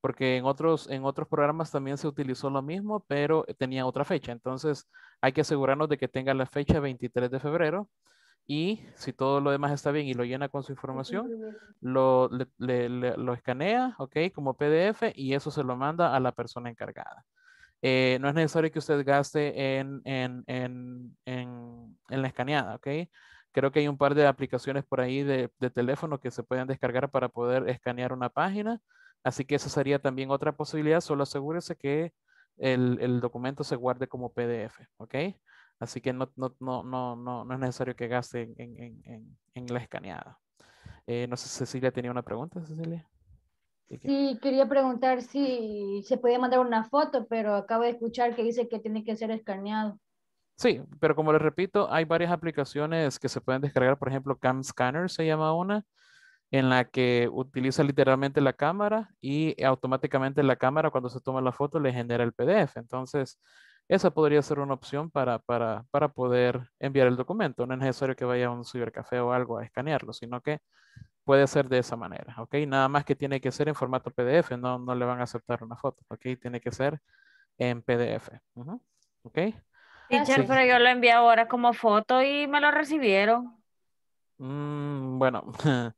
Porque en otros, en otros programas también se utilizó lo mismo, pero tenía otra fecha. Entonces hay que asegurarnos de que tenga la fecha 23 de febrero. Y si todo lo demás está bien y lo llena con su información, lo, lo escanea, ¿ok? Como PDF y eso se lo manda a la persona encargada. Eh, no es necesario que usted gaste en, en, en, en la escaneada, ¿ok? Creo que hay un par de aplicaciones por ahí de, teléfono que se pueden descargar para poder escanear una página. Así que esa sería también otra posibilidad. Solo asegúrese que el, documento se guarde como PDF, ¿ok? Así que no, no, no, no, es necesario que gaste en, la escaneada. Eh, no sé, si Cecilia tenía una pregunta, Cecilia. sí, quería preguntar si se podía mandar una foto, pero acabo de escuchar que dice que tiene que ser escaneado. Sí, pero como les repito, hay varias aplicaciones que se pueden descargar. Por ejemplo, Cam Scanner se llama una, en la que utiliza literalmente la cámara y automáticamente la cámara cuando se toma la foto le genera el PDF. Entonces, esa podría ser una opción para, poder enviar el documento. No es necesario que vaya a un cibercafé o algo a escanearlo, sino que puede ser de esa manera, ¿ok? Nada más que tiene que ser en formato PDF, no, no le van a aceptar una foto, ¿ok? Tiene que ser en PDF, ¿ok? Teacher, pero yo lo envié ahora como foto y me lo recibieron. Mm, bueno, *laughs*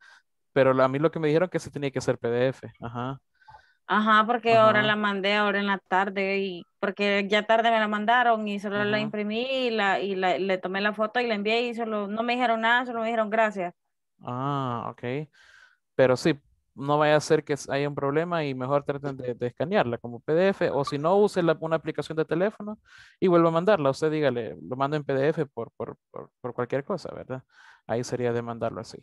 pero a mí lo que me dijeron que se tenía que hacer PDF, ajá. Ajá, porque ahora la mandé ahora en la tarde y porque ya tarde me la mandaron y solo la imprimí y, la, y le tomé la foto y la envié y solo no me dijeron nada, solo me dijeron gracias. Ah, ok. Pero sí, no vaya a ser que haya un problema y mejor traten de, escanearla como PDF o si no use una aplicación de teléfono y vuelva a mandarla. Usted dígale, lo mando en PDF por, cualquier cosa, ¿verdad? Ahí sería de mandarlo así.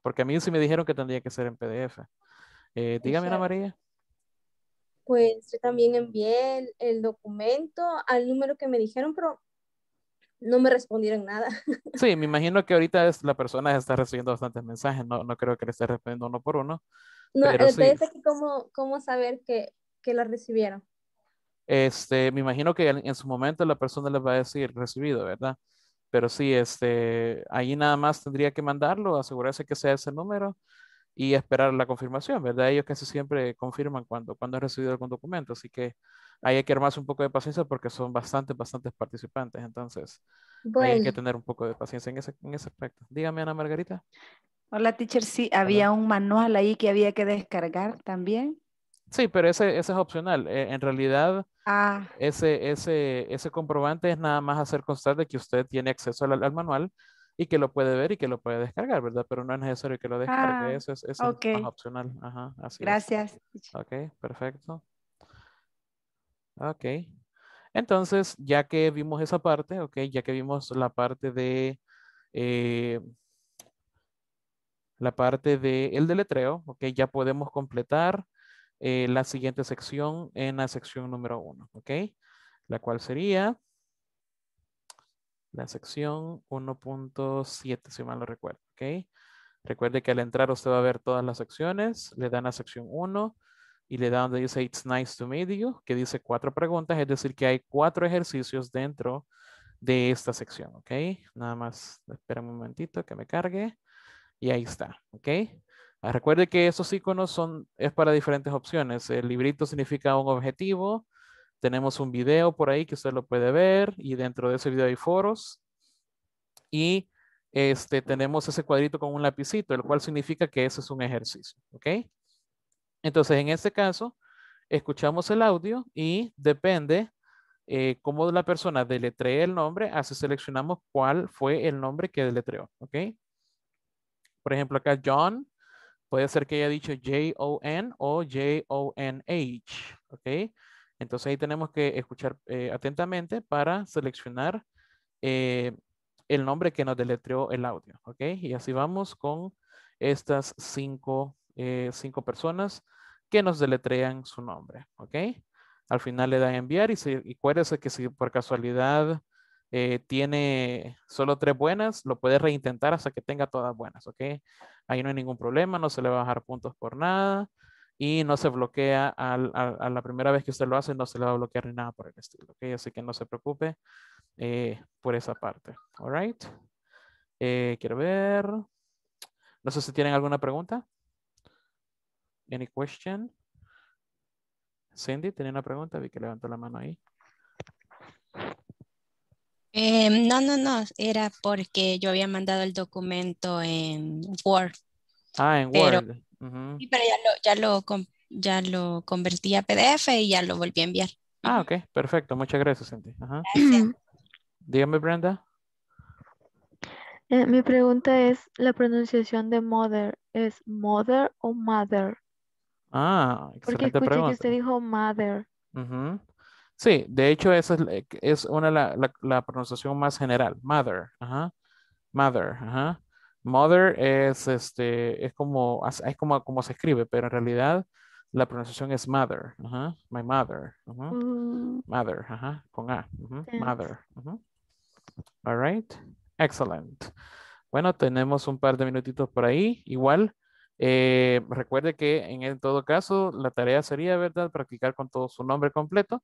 Porque a mí sí me dijeron que tendría que ser en PDF. Eh, dígame, Ana María. Pues yo también envié el, documento al número que me dijeron, pero no me respondieron nada. *laughs* Sí, me imagino que ahorita la persona está recibiendo bastantes mensajes, no, no creo que le esté respondiendo uno por uno. No, el eh, cómo, cómo saber que, que lo recibieron. Este, me imagino que en, en, su momento la persona les va a decir recibido, ¿verdad? Pero sí, este, ahí nada más tendría que mandarlo, asegurarse que sea ese número y esperar la confirmación, ¿verdad? Ellos casi siempre confirman cuando, cuando han recibido algún documento, así que hay que armarse un poco de paciencia porque son bastantes, bastantes participantes, entonces hay que tener un poco de paciencia en ese, aspecto. Dígame, Ana Margarita. Hola, teacher, sí, había un manual ahí que había que descargar también. Sí, pero ese, ese es opcional. E, en realidad, ah. ese, ese, ese comprobante es nada más hacer constar de que usted tiene acceso al, al manual y que lo puede ver y que lo puede descargar, ¿verdad? Pero no es necesario que lo descargue, ah, eso es, eso es opcional. Ajá, así Gracias. Ok, perfecto. Ok. Entonces, ya que vimos esa parte, ok, ya que vimos la parte de eh, la parte del el deletreo, ok, ya podemos completar eh, la siguiente sección en la sección número uno, ok, la cual sería la sección 1.7, si mal lo recuerdo, Recuerde que al entrar usted va a ver todas las secciones, le dan a sección 1 y le dan donde dice It's nice to meet you, que dice cuatro preguntas, es decir, que hay cuatro ejercicios dentro de esta sección, ¿ok? Nada más, espera un momentito que me cargue y ahí está, ¿ok? Ah, recuerde que esos iconos son, es para diferentes opciones. El librito significa un objetivo, tenemos un video por ahí que usted lo puede ver y dentro de ese video hay foros. Y este, tenemos ese cuadrito con un lapicito, el cual significa que ese es un ejercicio. ¿Ok? Entonces, en este caso, escuchamos el audio y depende eh, cómo la persona deletree el nombre, así seleccionamos cuál fue el nombre que deletreó. ¿Ok? Por ejemplo, acá John, puede ser que haya dicho J-O-N o J-O-N-H. n h okay entonces ahí tenemos que escuchar eh, atentamente para seleccionar eh, el nombre que nos deletreó el audio, ¿ok? Y así vamos con estas cinco, eh, cinco personas que nos deletrean su nombre, ¿ok? Al final le dan enviar y, si y acuérdese que si por casualidad tiene solo tres buenas, lo puede reintentar hasta que tenga todas buenas, ¿ok? Ahí no hay ningún problema, no se le va a bajar puntos por nada y no se bloquea a, la primera vez que usted lo hace, no se le va a bloquear ni nada por el estilo, Así que no se preocupe eh, por esa parte, ¿all right? Eh, quiero ver, no sé si tienen alguna pregunta. Any question? Cindy, tenía una pregunta, vi que levantó la mano ahí. Eh, no, no, no, era porque yo había mandado el documento en Word. Ah, en Word sí, pero ya lo, ya, lo, ya lo convertí a PDF y ya lo volví a enviar. Ah, ok, perfecto. Muchas gracias, Cindy. Dígame, Brenda. Eh, mi pregunta es, ¿la pronunciación de mother es mother o mother? Ah, excelente Porque escuché que usted dijo mother. Sí, de hecho esa es, es una la, la, la, pronunciación más general, mother, ajá, mother, ajá. Mother es, este, es, como, es como, como se escribe, pero en realidad la pronunciación es mother. My mother. Mm. Mother, con A. Mother. All right. Excellent. Bueno, tenemos un par de minutitos por ahí. Igual, eh, recuerde que en, todo caso, la tarea sería, ¿verdad?, practicar con todo su nombre completo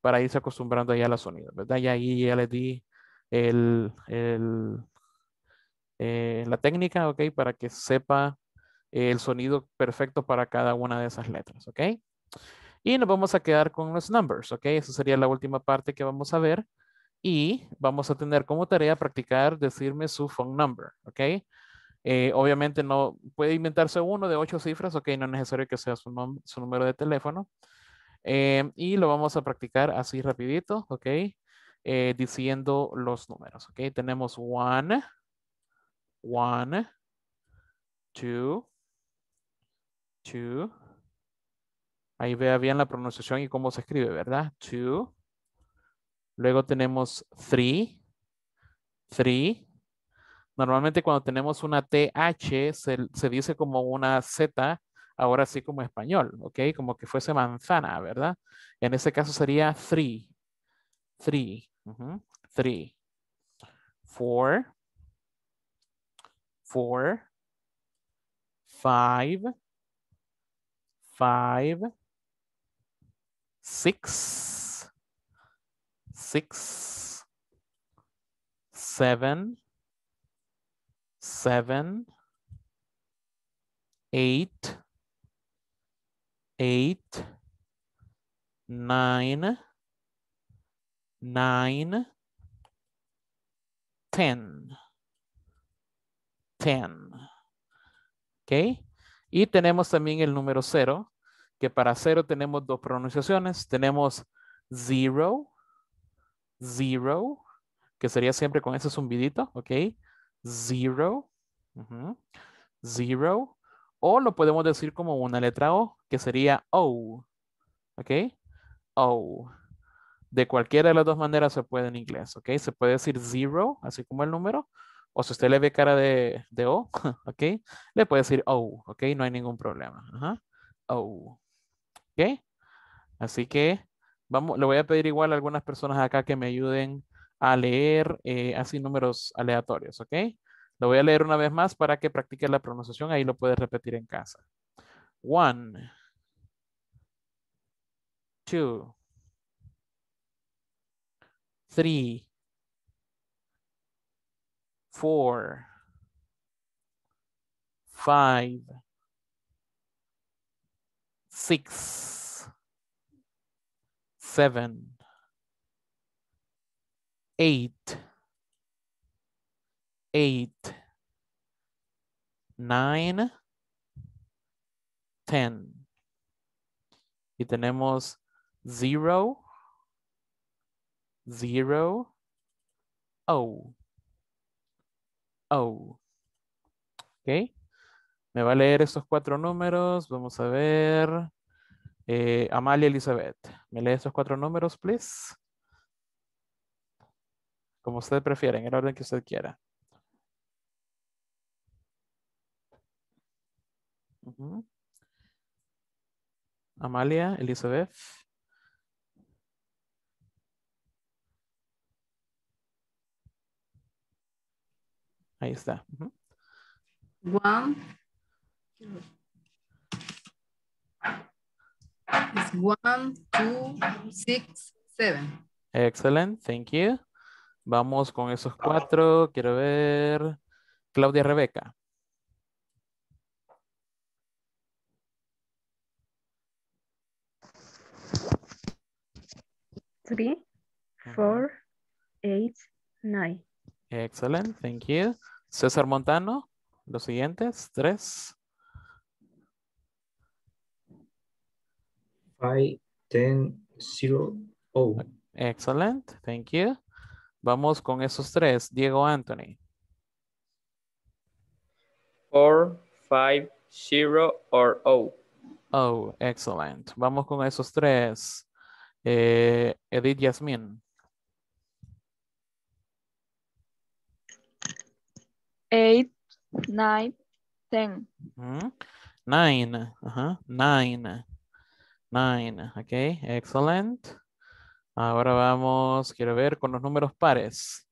para irse acostumbrando ya a los sonidos, ¿verdad? Ya ahí ya le di el, el eh, la técnica, ¿ok? Para que sepa el sonido perfecto para cada una de esas letras, ¿ok? Y nos vamos a quedar con los numbers, ¿ok? Esa sería la última parte que vamos a ver. Y vamos a tener como tarea practicar decirme su phone number, ¿ok? Eh, obviamente no puede inventarse uno de ocho cifras, ok, no es necesario que sea su, número de teléfono. Eh, y lo vamos a practicar así rapidito, ok, diciendo los números, ok. Tenemos one, One, two, two. Ahí vea bien la pronunciación y cómo se escribe, ¿verdad? Two. Luego tenemos three, three. Normalmente cuando tenemos una TH se, dice como una Z, ahora sí como español, ¿ok? Como que fuese manzana, ¿verdad? En ese caso sería three, three, three, four, four, five, five, six, six, seven, seven, eight, eight, nine, nine, ten. 10. ¿Ok? Y tenemos también el número 0, que para 0 tenemos dos pronunciaciones. Tenemos zero, zero, que sería siempre con ese zumbidito, ¿ok? Zero, 0 O lo podemos decir como una letra O, que sería O, ¿ok? O. De cualquiera de las dos maneras se puede en inglés, ¿ok? Se puede decir zero, así como el número, o si usted le ve cara de, O, *laughs* ¿ok? Le puede decir O, oh, ¿ok? No hay ningún problema. Ajá. O, oh, ¿ok? Así que vamos, le voy a pedir igual a algunas personas acá que me ayuden a leer eh, así números aleatorios, ¿ok? Lo voy a leer una vez más para que practique la pronunciación. Ahí lo puedes repetir en casa. One. Two. Three. four, five, six, seven, eight, eight, nine, ten. Y tenemos zero, zero, oh. Oh. Ok. Me va a leer estos cuatro números. Vamos a ver. Eh, Amalia Elizabeth, ¿me lee estos cuatro números, please? Como usted prefiera, en el orden que usted quiera. Amalia Elizabeth. Ahí está. One. two, six, seven. Excellent, thank you. Vamos con esos cuatro. Quiero ver. Claudia Rebeca. Three, four, eight, nine. Excellent, thank you. César Montano, los siguientes, tres. Five, ten, zero, oh. Excellent, thank you. Vamos con esos tres. Diego Anthony. Four, five, zero, or oh. Oh, excellent. Vamos con esos tres. Eh, Edith Yasmin. eight, nine, ten. Nine, nine, nine, ok, excellent. Ahora vamos, quiero ver con los números pares.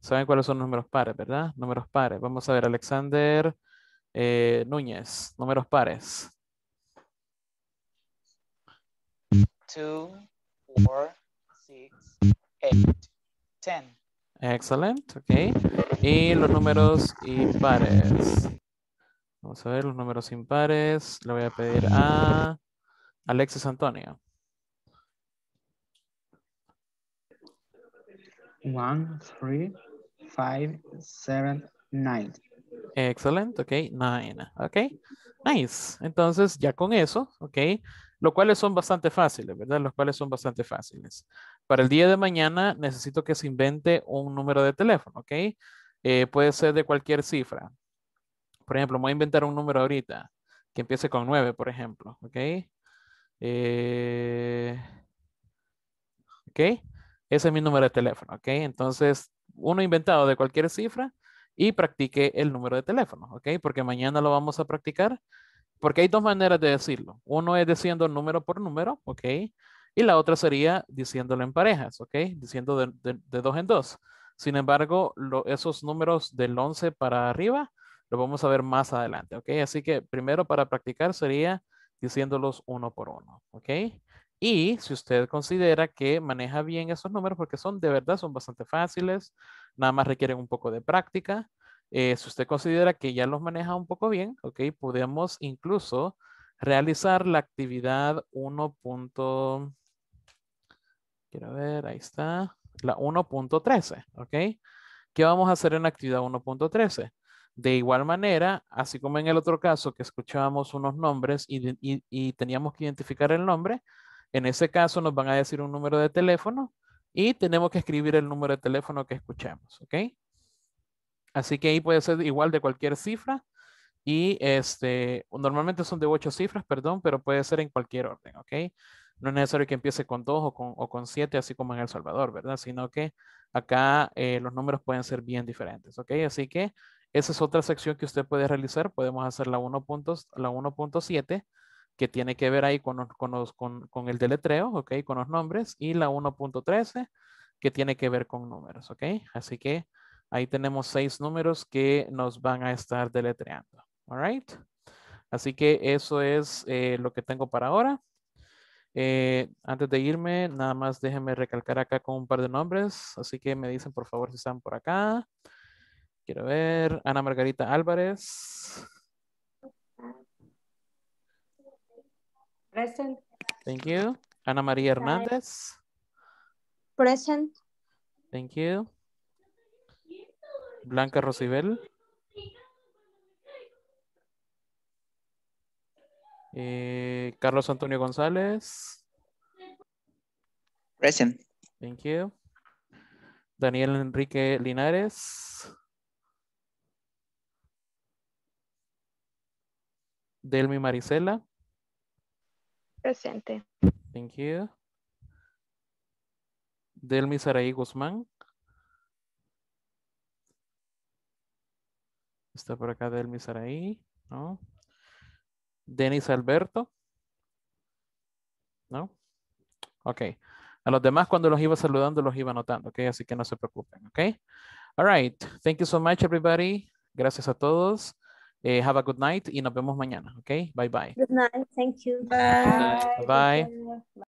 ¿Saben cuáles son los números pares, verdad? Números pares. Vamos a ver, Alexander eh, Núñez, números pares. Two, four, six, eight, ten. Excelente, ok. Y los números impares. Vamos a ver los números impares. Le voy a pedir a Alexis Antonio. 1, 3, 5, 7, 9 Excelente, ok, nine, ok, nice. Entonces, ya con eso, ok, los cuales son bastante fáciles, ¿verdad? Los cuales son bastante fáciles. Para el día de mañana necesito que se invente un número de teléfono, ¿ok? Eh, puede ser de cualquier cifra. Por ejemplo, voy a inventar un número ahorita que empiece con 9, por ejemplo, ¿ok? Eh, ¿Ok? Ese es mi número de teléfono, ¿ok? Entonces, uno inventado de cualquier cifra y practique el número de teléfono, ¿ok? Porque mañana lo vamos a practicar. Porque hay dos maneras de decirlo. Uno es diciendo número por número, ¿ok? Y la otra sería diciéndolo en parejas, ¿ok? Diciendo de, dos en dos. Sin embargo, esos números del 11 para arriba los vamos a ver más adelante, ¿ok? Así que primero para practicar sería diciéndolos uno por uno, ¿ok? Y si usted considera que maneja bien esos números, porque son de verdad, son bastante fáciles, nada más requieren un poco de práctica. Eh, si usted considera que ya los maneja un poco bien, ok, podemos incluso realizar la actividad 1.1 Quiero ver, ahí está. La 1.13, ¿ok? ¿Qué vamos a hacer en la actividad 1.13? De igual manera, así como en el otro caso que escuchábamos unos nombres y, y, y, teníamos que identificar el nombre, en ese caso nos van a decir un número de teléfono y tenemos que escribir el número de teléfono que escuchamos, ¿ok? Así que ahí puede ser igual de cualquier cifra y este, normalmente son de ocho cifras, perdón, pero puede ser en cualquier orden, ¿ok? no es necesario que empiece con dos o con, o con siete, así como en El Salvador, ¿verdad? Sino que acá eh, los números pueden ser bien diferentes, ¿ok? Así que esa es otra sección que usted puede realizar. Podemos hacer la 1.7, que tiene que ver ahí con, con, los, con, con, el deletreo, ¿ok? Con los nombres, y la 1.13, que tiene que ver con números, ¿ok? Así que ahí tenemos seis números que nos van a estar deletreando, ¿all right? Así que eso es eh, lo que tengo para ahora. Eh, antes de irme, nada más déjenme recalcar acá con un par de nombres, así que me dicen por favor si están por acá. Quiero ver, Ana Margarita Álvarez. Present. Thank you. Ana María Hernández. Present. Thank you. Blanca Rosibel. Eh, Carlos Antonio González. Present. Thank you. Daniel Enrique Linares. Delmi Marisela. Presente. Thank you. Delmi Saraí Guzmán. Está por acá Delmi Saraí, ¿no? Denis Alberto. ¿No? Ok. A los demás cuando los iba saludando los iba anotando, ok? Así que no se preocupen, ok? All right. Thank you so much, everybody. Gracias a todos. Eh, have a good night y nos vemos mañana, ok? Bye bye. Good night. Thank you. Bye. Bye. bye.